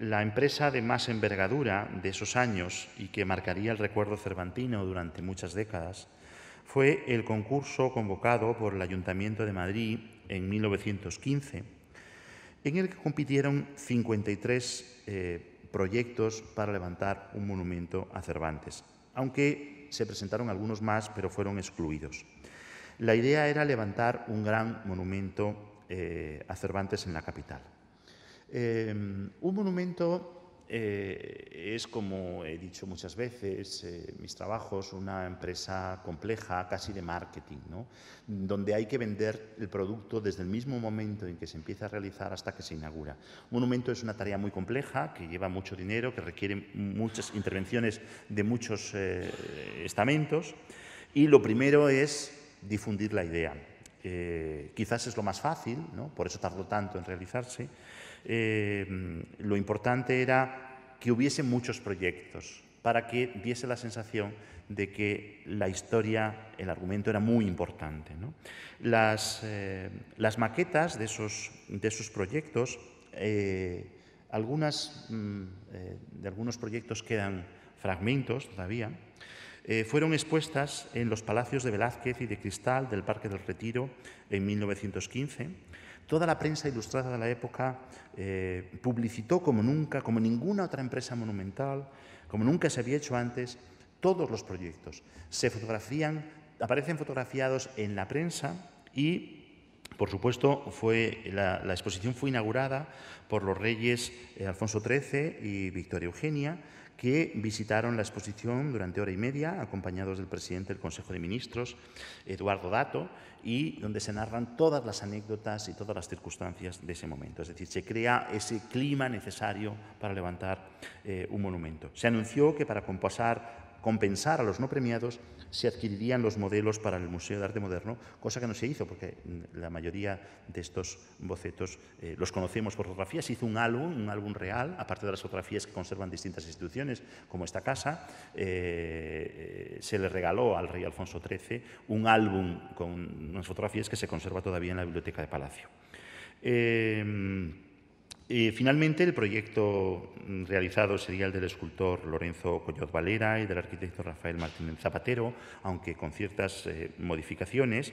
la empresa de más envergadura de esos años y que marcaría el recuerdo cervantino durante muchas décadas fue el concurso convocado por el Ayuntamiento de Madrid en 1915, en el que compitieron 53 eh, proyectos para levantar un monumento a Cervantes, aunque se presentaron algunos más, pero fueron excluidos. La idea era levantar un gran monumento eh, a Cervantes en la capital. Em, un monumento eh, es, como he dicho muchas veces, en eh, mis trabajos, una empresa compleja, casi de marketing, donde hay que vender el producto desde el mismo momento en que se empieza a realizar hasta que se inaugura. Un monumento es una tarea muy compleja, que lleva mucho dinero, que requiere muchas intervenciones de muchos eh, estamentos, y lo primero es difundir la idea. Eh, quizás es lo más fácil, ¿no? por eso tardó tanto en realizarse, eh, lo importante era que hubiese muchos proyectos para que diese la sensación de que la historia, el argumento era muy importante. Eh, las, maquetas de esos, de proyectos, algunas, mm, de algunos proyectos quedan fragmentos todavía, eh, fueron expuestas en los palacios de Velázquez y de Cristal del Parque del Retiro en 1915. Toda la prensa ilustrada de la época eh, publicitó como nunca, como ninguna otra empresa monumental, como nunca se había hecho antes, todos los proyectos. Se fotografían, aparecen fotografiados en la prensa y por supuesto, fue, la, exposición fue inaugurada por los reyes eh, Alfonso XIII y Victoria Eugenia, que visitaron la exposición durante hora y media, acompañados del presidente del Consejo de Ministros, Eduardo Dato, y donde se narran todas las anécdotas y todas las circunstancias de ese momento. Es decir, se crea ese clima necesario para levantar eh, un monumento. Se anunció que para compasar compensar a los no premiados, se adquirirían los modelos para el Museo de Arte Moderno, cosa que no se hizo porque la mayoría de estos bocetos eh, los conocemos por fotografías. Se hizo un álbum, un álbum real, aparte de las fotografías que conservan distintas instituciones, como esta casa. Eh, eh, se le regaló al rey Alfonso XIII un álbum con unas fotografías que se conserva todavía en la Biblioteca de Palacio. Eh, finalmente, el proyecto mm, realizado sería el del escultor Lorenzo Collot Valera y del arquitecto Rafael Martínez Zapatero, aunque con ciertas eh, modificaciones.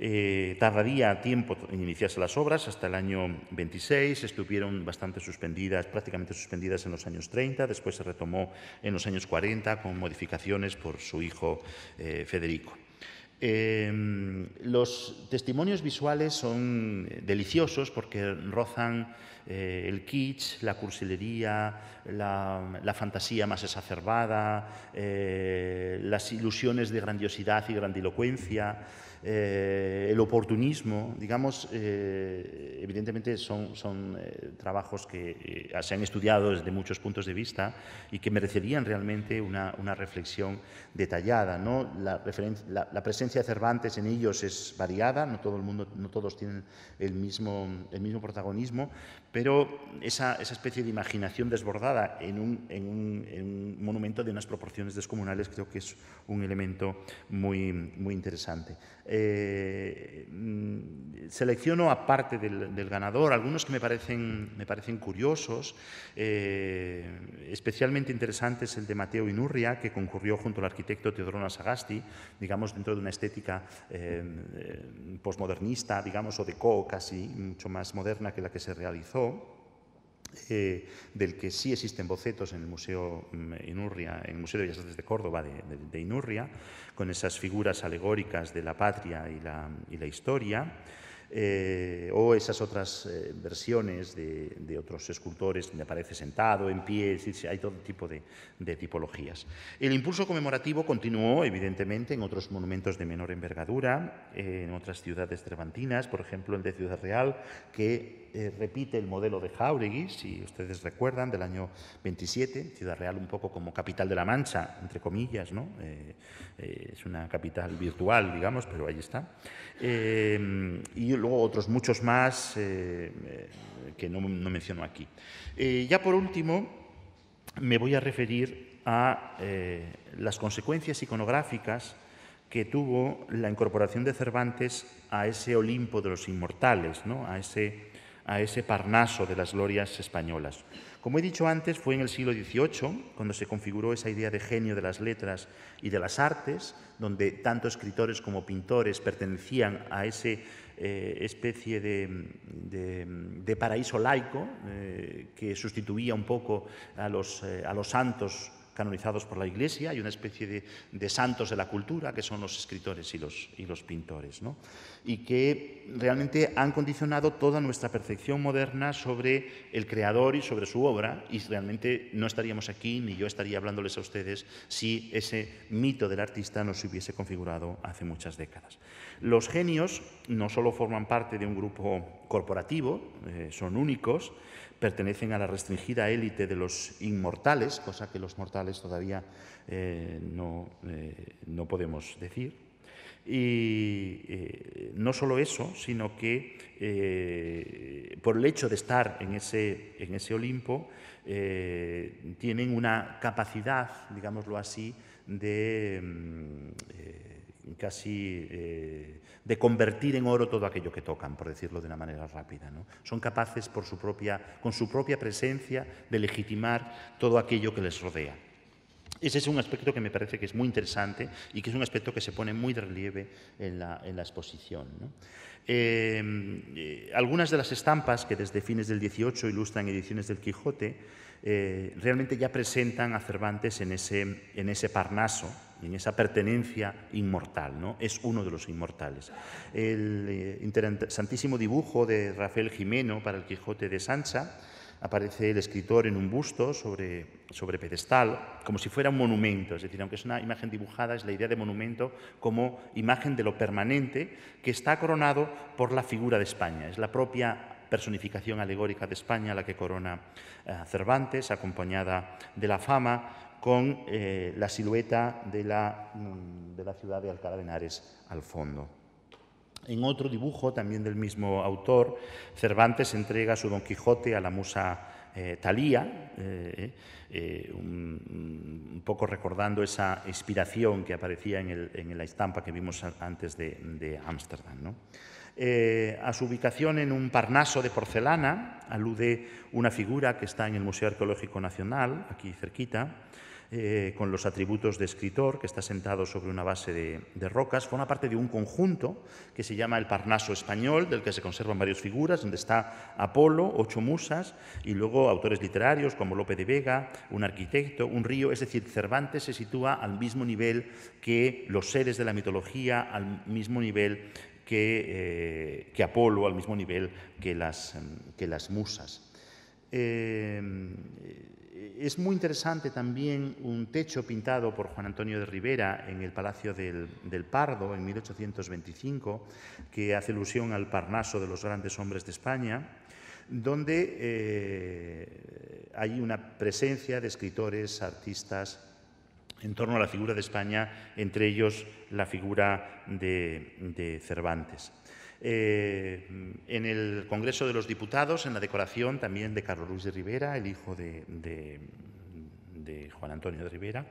Eh, tardaría tiempo en iniciarse las obras, hasta el año 26, estuvieron bastante suspendidas, prácticamente suspendidas en los años 30, después se retomó en los años 40 con modificaciones por su hijo Federico. Em, los testimonios visuales son deliciosos porque rozan eh, el kitsch, la cursilería, la, fantasía más exacerbada, eh, las ilusiones de grandiosidad y grandilocuencia, eh, el oportunismo, digamos, eh, evidentemente son, son trabajos que se han estudiado desde muchos puntos de vista y que merecerían realmente una, reflexión detallada. ¿no? La, presencia de Cervantes en ellos es variada, no, todo el mundo, no todos tienen el mismo, el mismo protagonismo, pero esa especie de imaginación desbordada en un, monumento de unas proporciones descomunales, creo que es un elemento muy, muy interesante. Eh, selecciono, aparte del, ganador, algunos que me parecen, me parecen curiosos, eh, especialmente interesante es el de Mateo Inurria, que concurrió junto al arquitecto Teodoro Sagasti, digamos, dentro de una estética eh, eh posmodernista, digamos, o de co casi, mucho más moderna que la que se realizó. Eh, del que sí existen bocetos en el Museo mm, Inurria, en Museo de Bellas Artes de Córdoba de, Inurria, con esas figuras alegóricas de la patria y la, historia. Eh, o esas otras eh, versiones de, otros escultores donde aparece sentado, en pie, hay todo tipo de, tipologías. El impulso conmemorativo continuó, evidentemente, en otros monumentos de menor envergadura, en otras ciudades trebantinas, por ejemplo, el de Ciudad Real, que eh, repite el modelo de Jauregui, si ustedes recuerdan, del año 27, Ciudad Real un poco como capital de la Mancha, entre comillas, eh, eh, es una capital virtual, digamos, pero ahí está. y luego otros muchos más que no, no, menciono aquí. ya por último, me voy a referir a las consecuencias iconográficas que tuvo la incorporación de Cervantes a ese Olimpo de los inmortales, ¿no? a ese a ese Parnaso de las glorias españolas. Como he dicho antes, fue en el siglo XVIII cuando se configuró esa idea de genio de las letras y de las artes, donde tanto escritores como pintores pertenecían a esa eh, especie de, paraíso laico eh, que sustituía un poco a los, eh, a los santos canonizados por la Iglesia y una especie de, santos de la cultura, que son los escritores y los, pintores, ¿no? y que realmente han condicionado toda nuestra percepción moderna sobre el creador y sobre su obra, y realmente no estaríamos aquí, ni yo estaría hablándoles a ustedes, si ese mito del artista no se hubiese configurado hace muchas décadas. Los genios no solo forman parte de un grupo corporativo, eh, son únicos, pertenecen a la restringida élite de los inmortales, cosa que los mortales todavía eh, eh, no, podemos decir. Y eh, no solo eso, sino que por el hecho de estar en ese, en ese Olimpo, tienen una capacidad, digámoslo así, de mm, casi de convertir en oro todo aquello que tocan, por decirlo de una manera rápida. ¿no? Son capaces por su propia, con su propia presencia de legitimar todo aquello que les rodea. Ese es un aspecto que me parece que es muy interesante y que es un aspecto que se pone muy de relieve en la, exposición. Em, eh, algunas de las estampas que desde fines del 18 ilustran ediciones del Quijote eh, realmente ya presentan a Cervantes en ese, en ese Parnaso, en esa pertenencia inmortal, ¿no? Es uno de los inmortales. El eh, interesantísimo dibujo de Rafael Jimeno para el Quijote de Sancha aparece el escritor en un busto sobre, pedestal, como si fuera un monumento, es decir, aunque es una imagen dibujada, es la idea de monumento como imagen de lo permanente que está coronado por la figura de España. Es la propia personificación alegórica de España la que corona eh, Cervantes, acompañada de la fama, con eh, la silueta de la, mm, de la ciudad de Alcalá de Henares al fondo. En otro dibujo, también del mismo autor, Cervantes entrega su Don Quijote a la musa eh, Talía, eh, eh, un, poco recordando esa inspiración que aparecía en, la estampa que vimos antes de Ámsterdam. a su ubicación en un parnaso de porcelana alude una figura que está en el Museo Arqueológico Nacional, aquí cerquita, eh, con los atributos de escritor, que está sentado sobre una base de, rocas, forma parte de un conjunto que se llama el Parnaso español, del que se conservan varias figuras, donde está Apolo, ocho musas, y luego autores literarios como Lope de Vega, un arquitecto, un río, es decir, Cervantes se sitúa al mismo nivel que los seres de la mitología, al mismo nivel que, eh, Apolo, al mismo nivel que las, em, musas. Eh, es muy interesante también un techo pintado por Juan Antonio de Rivera en el Palacio del, Pardo en 1825, que hace alusión al Parnaso de los grandes hombres de España, donde eh, hay una presencia de escritores, artistas en torno a la figura de España, entre ellos la figura de Cervantes. Eh, en el Congreso de los Diputados, en la decoración también de Carlos Luis de Rivera, el hijo de, Juan Antonio de Rivera,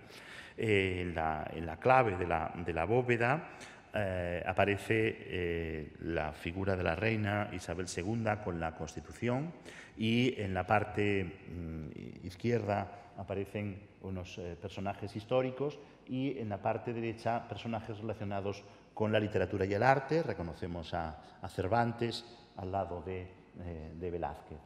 eh, en, la, clave de la, bóveda eh, aparece la figura de la reina Isabel II con la Constitución y en la parte mm, izquierda aparecen unos personajes históricos y en la parte derecha personajes relacionados con con la literatura y el arte, reconocemos a, Cervantes al lado de, eh, Velázquez.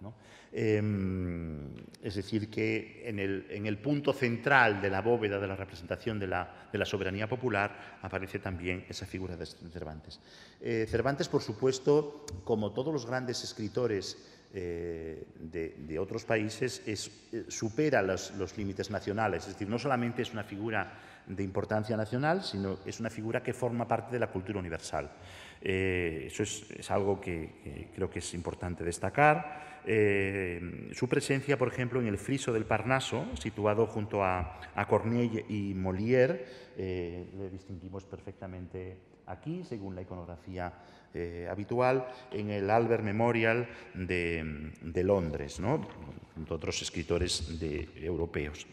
Em, es decir, que en el, punto central de la bóveda de la representación de la, soberanía popular aparece también esa figura de Cervantes. Eh, Cervantes, por supuesto, como todos los grandes escritores, eh, de, otros países supera los, los límites nacionales. Es decir, no solamente es una figura de importancia nacional, sino es una figura que forma parte de la cultura universal. Eh, eso es, algo que, creo que es importante destacar. Eh, su presencia, por ejemplo, en el friso del Parnaso, situado junto a, a Corneille y Molière, eh, le distinguimos perfectamente aquí, según la iconografía habitual en el Albert Memorial de, Londres, junto a otros escritores europeos.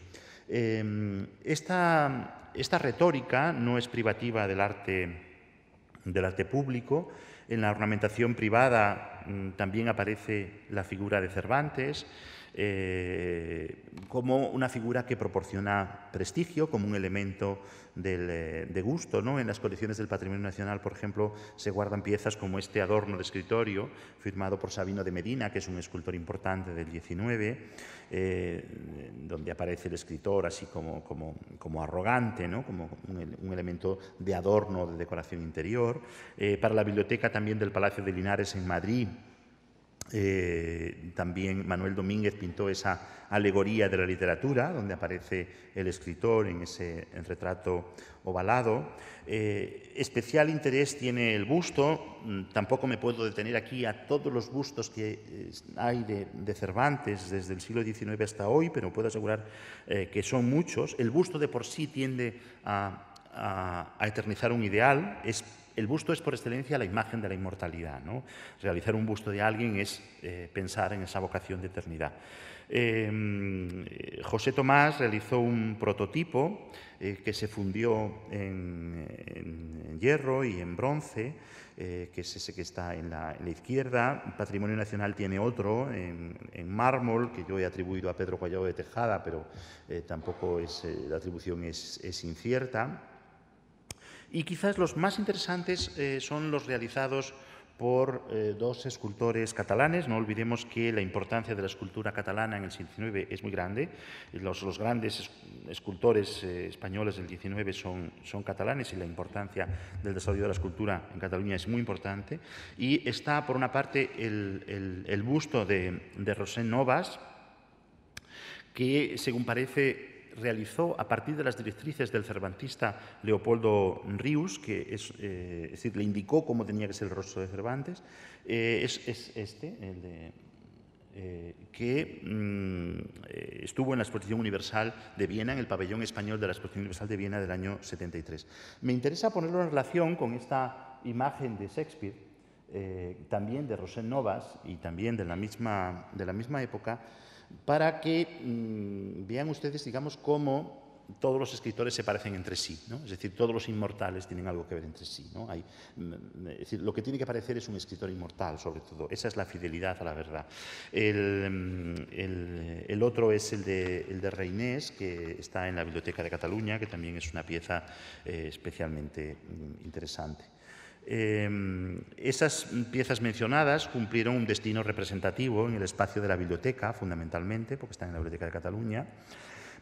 Em, esta, retórica no es privativa del arte, público. En la ornamentación privada mm, también aparece la figura de Cervantes. Eh, como una figura que proporciona prestigio, como un elemento eh, de gusto. ¿no? En las colecciones del Patrimonio Nacional, por ejemplo, se guardan piezas como este adorno de escritorio, firmado por Sabino de Medina, que es un escultor importante del XIX, eh, donde aparece el escritor así como, como, arrogante, ¿no? como un, elemento de adorno, de decoración interior. Eh, para la biblioteca también del Palacio de Linares en Madrid, eh, también Manuel Domínguez pintó esa alegoría de la literatura, donde aparece el escritor en ese retrato ovalado. Eh, especial interés tiene el busto. Mm, tampoco me puedo detener aquí a todos los bustos que eh, hay de, Cervantes desde el siglo XIX hasta hoy, pero puedo asegurar que son muchos. El busto de por sí tiende a, eternizar un ideal, es el busto es por excelencia la imagen de la inmortalidad. Realizar un busto de alguien es eh, pensar en esa vocación de eternidad. Eh, José Tomás realizó un prototipo eh, que se fundió en, hierro y en bronce, que es ese que está en la, izquierda. Patrimonio Nacional tiene otro en, mármol, que yo he atribuido a Pedro Collado de Tejada, pero tampoco la atribución es incierta. Y quizás los más interesantes eh, son los realizados por eh, dos escultores catalanes. No olvidemos que la importancia de la escultura catalana en el siglo XIX es muy grande. Los, grandes escultores eh, españoles del XIX son, catalanes y la importancia del desarrollo de la escultura en Cataluña es muy importante. Y está, por una parte, el, busto de, de Rosén Novas, que, según parece, realizó a partir de las directrices del cervantista Leopoldo Rius, que es, eh, decir, le indicó cómo tenía que ser el rostro de Cervantes, eh, es, este, el de, eh, que mm, estuvo en la Exposición Universal de Viena, en el pabellón español de la Exposición Universal de Viena del año 73. Me interesa ponerlo en relación con esta imagen de Shakespeare, también de Rosén Novas y también de la misma, de la misma época, para que mm, vean ustedes, digamos, cómo todos los escritores se parecen entre sí, es decir, todos los inmortales tienen algo que ver entre sí. Mm, mm, es decir, lo que tiene que parecer es un escritor inmortal, sobre todo. Esa es la fidelidad a la verdad. El, otro es el de, el Reinés, que está en la Biblioteca de Cataluña, que también es una pieza eh, especialmente interesante. Em, esas piezas mencionadas cumplieron un destino representativo en el espacio de la biblioteca, fundamentalmente, porque están en la Biblioteca de Cataluña,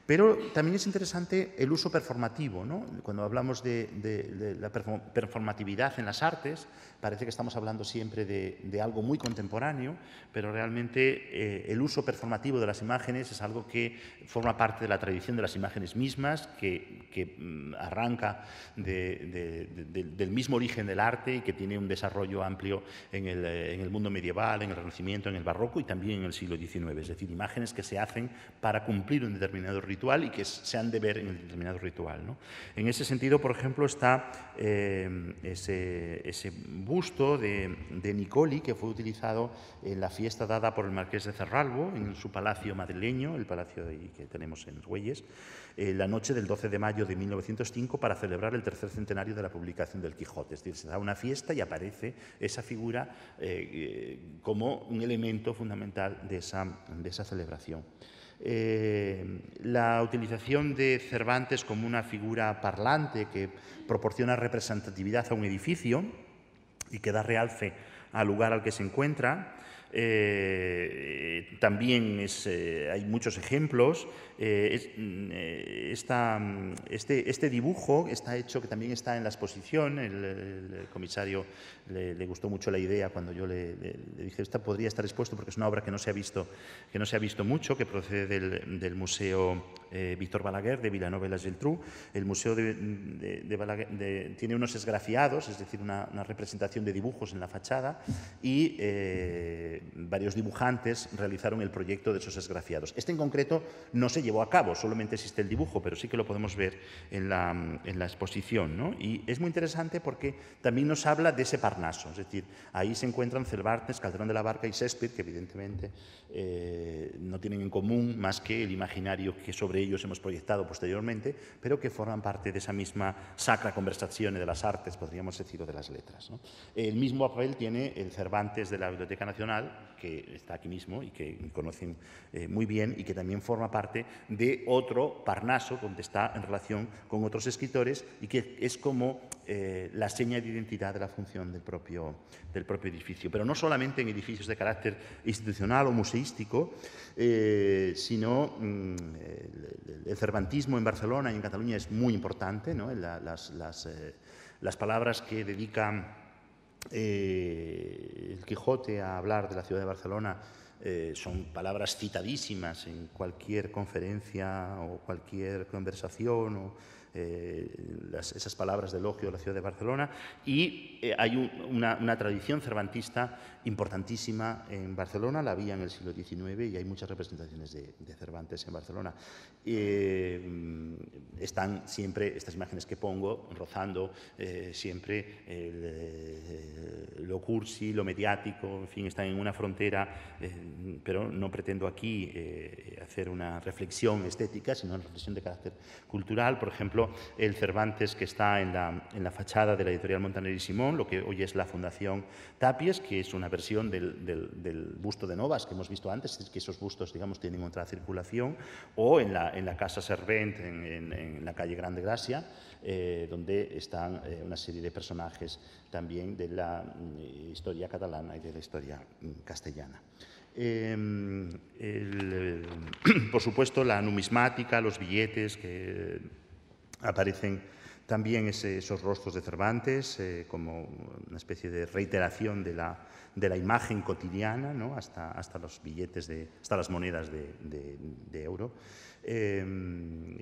pero también es interesante el uso performativo. ¿no? Cuando hablamos de, la performatividad en las artes, parece que estamos hablando siempre de, algo muy contemporáneo, pero realmente eh, el uso performativo de las imágenes es algo que forma parte de la tradición de las imágenes mismas, que, mm, arranca del mismo origen del arte y que tiene un desarrollo amplio en el, eh, en el mundo medieval, en el Renacimiento, en el Barroco y también en el siglo XIX. Es decir, imágenes que se hacen para cumplir un determinado ritmo y que se han de ver en determinado ritual. En ese sentido, por ejemplo, está eh, ese, busto de, Nicoli que fue utilizado en la fiesta dada por el marqués de Cerralbo en su palacio madrileño, el palacio que tenemos en Huelles, eh, la noche del 12 de mayo de 1905 para celebrar el tercer centenario de la publicación del Quijote. Es decir, se da una fiesta y aparece esa figura eh, como un elemento fundamental de esa celebración. Eh, la utilización de Cervantes como una figura parlante que proporciona representatividad a un edificio y que da realce al lugar al que se encuentra. Eh, también eh, hay muchos ejemplos. Eh, mm, eh, mm, este, este, dibujo está hecho, que también está en la exposición, el, comisario le, gustó mucho la idea cuando yo le, dije, esta podría estar expuesto porque es una obra que no se ha visto, que no se ha visto mucho, que procede del, Museo eh, Víctor Balaguer de Villanueva Geltrú. El Museo de, tiene unos esgrafiados, es decir, una, representación de dibujos en la fachada y varios dibujantes realizaron el proyecto de esos esgrafiados. Este en concreto no se llevó a cabo, solamente existe el dibujo, pero sí que lo podemos ver en la, exposición. Y es muy interesante porque también nos habla de ese Parnaso, es decir, ahí se encuentran Cervantes, Calderón de la Barca y Shakespeare, que evidentemente eh, no tienen en común más que el imaginario que sobre ellos hemos proyectado posteriormente, pero que forman parte de esa misma sacra conversación de las artes, podríamos decir, o de las letras. El mismo papel tiene el Cervantes de la Biblioteca Nacional, que está aquí mismo y que conocen eh, muy bien y que también forma parte de otro Parnaso, donde está en relación con otros escritores y que es como eh, la seña de identidad de la función del propio, edificio. Pero no solamente en edificios de carácter institucional o museístico, eh, sino mm, el, cervantismo en Barcelona y en Cataluña es muy importante, ¿no? Eh, las, palabras que dedica el Quijote a hablar de la ciudad de Barcelona eh, son palabras citadísimas en cualquier conferencia o cualquier conversación eh, esas palabras de elogio de la ciudad de Barcelona. Y eh, hay una, tradición cervantista importantísima en Barcelona, la había en el siglo XIX y hay muchas representaciones de, Cervantes en Barcelona. Eh, están siempre estas imágenes que pongo rozando siempre lo cursi, lo mediático, en fin, están en una frontera, pero no pretendo aquí hacer una reflexión estética, sino una reflexión de carácter cultural. Por ejemplo, el Cervantes que está en la, fachada de la editorial Montaner y Simón, lo que hoy es la Fundación Tapies, que es una versión del, busto de Novas que hemos visto antes, que esos bustos, digamos, tienen otra circulación, o en la, Casa Servent, en, la calle Grande Gracia, eh, donde están eh, una serie de personajes también de la mm, historia catalana y de la historia mm, castellana. Em, eh, (clears throat) por supuesto, la numismática, los billetes que Aparecen también esos rostros de Cervantes eh, como una especie de reiteración de la, imagen cotidiana, hasta, hasta, los billetes, de, hasta las monedas de, euro. Em,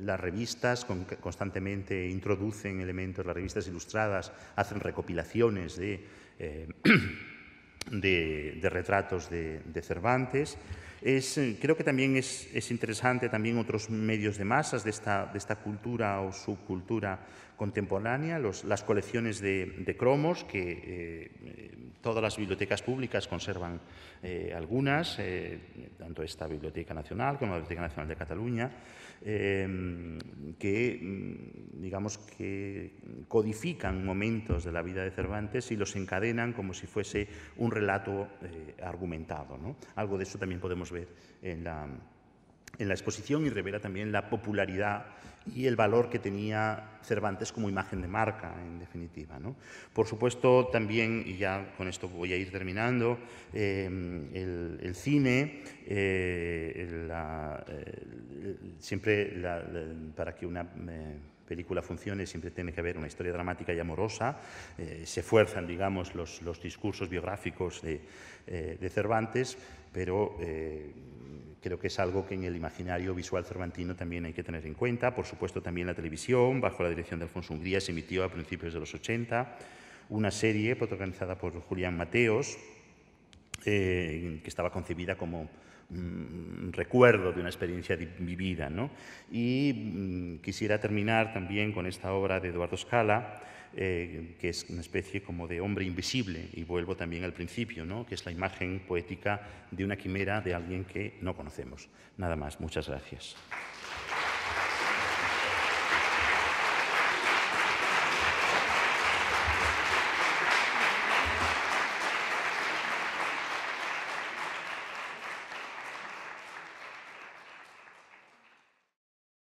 las revistas constantemente introducen elementos, las revistas ilustradas hacen recopilaciones de, eh, (clears throat) de retratos de Cervantes. Eh, creo que también es, interesante también otros medios de masas de esta, cultura o subcultura contemporánea, las colecciones de, cromos, que eh, eh, todas las bibliotecas públicas conservan algunas, tanto esta Biblioteca Nacional como la Biblioteca Nacional de Cataluña. Em, que, mm, digamos, que codifican momentos de la vida de Cervantes y los encadenan como si fuese un relato eh, argumentado. ¿no? Algo de eso también podemos ver en la en la exposición y revela también la popularidad y el valor que tenía Cervantes como imagen de marca, en definitiva. Por supuesto, también, y ya con esto voy a ir terminando, eh, el, cine, eh, eh, siempre para que una película funcione, siempre tiene que haber una historia dramática y amorosa. se fuerzan, digamos, los, discursos biográficos de, Cervantes, pero Creo que es algo que en el imaginario visual cervantino también hay que tener en cuenta. Por supuesto, también la televisión, bajo la dirección de Alfonso Hungría, se emitió a principios de los 80 una serie protagonizada por Julián Mateos, eh, que estaba concebida como un mm, recuerdo de una experiencia vivida. ¿no? Y mm, quisiera terminar también con esta obra de Eduardo Scala, eh, que es una especie como de hombre invisible, y vuelvo también al principio, ¿no? que es la imagen poética de una quimera de alguien que no conocemos. Nada más, muchas gracias.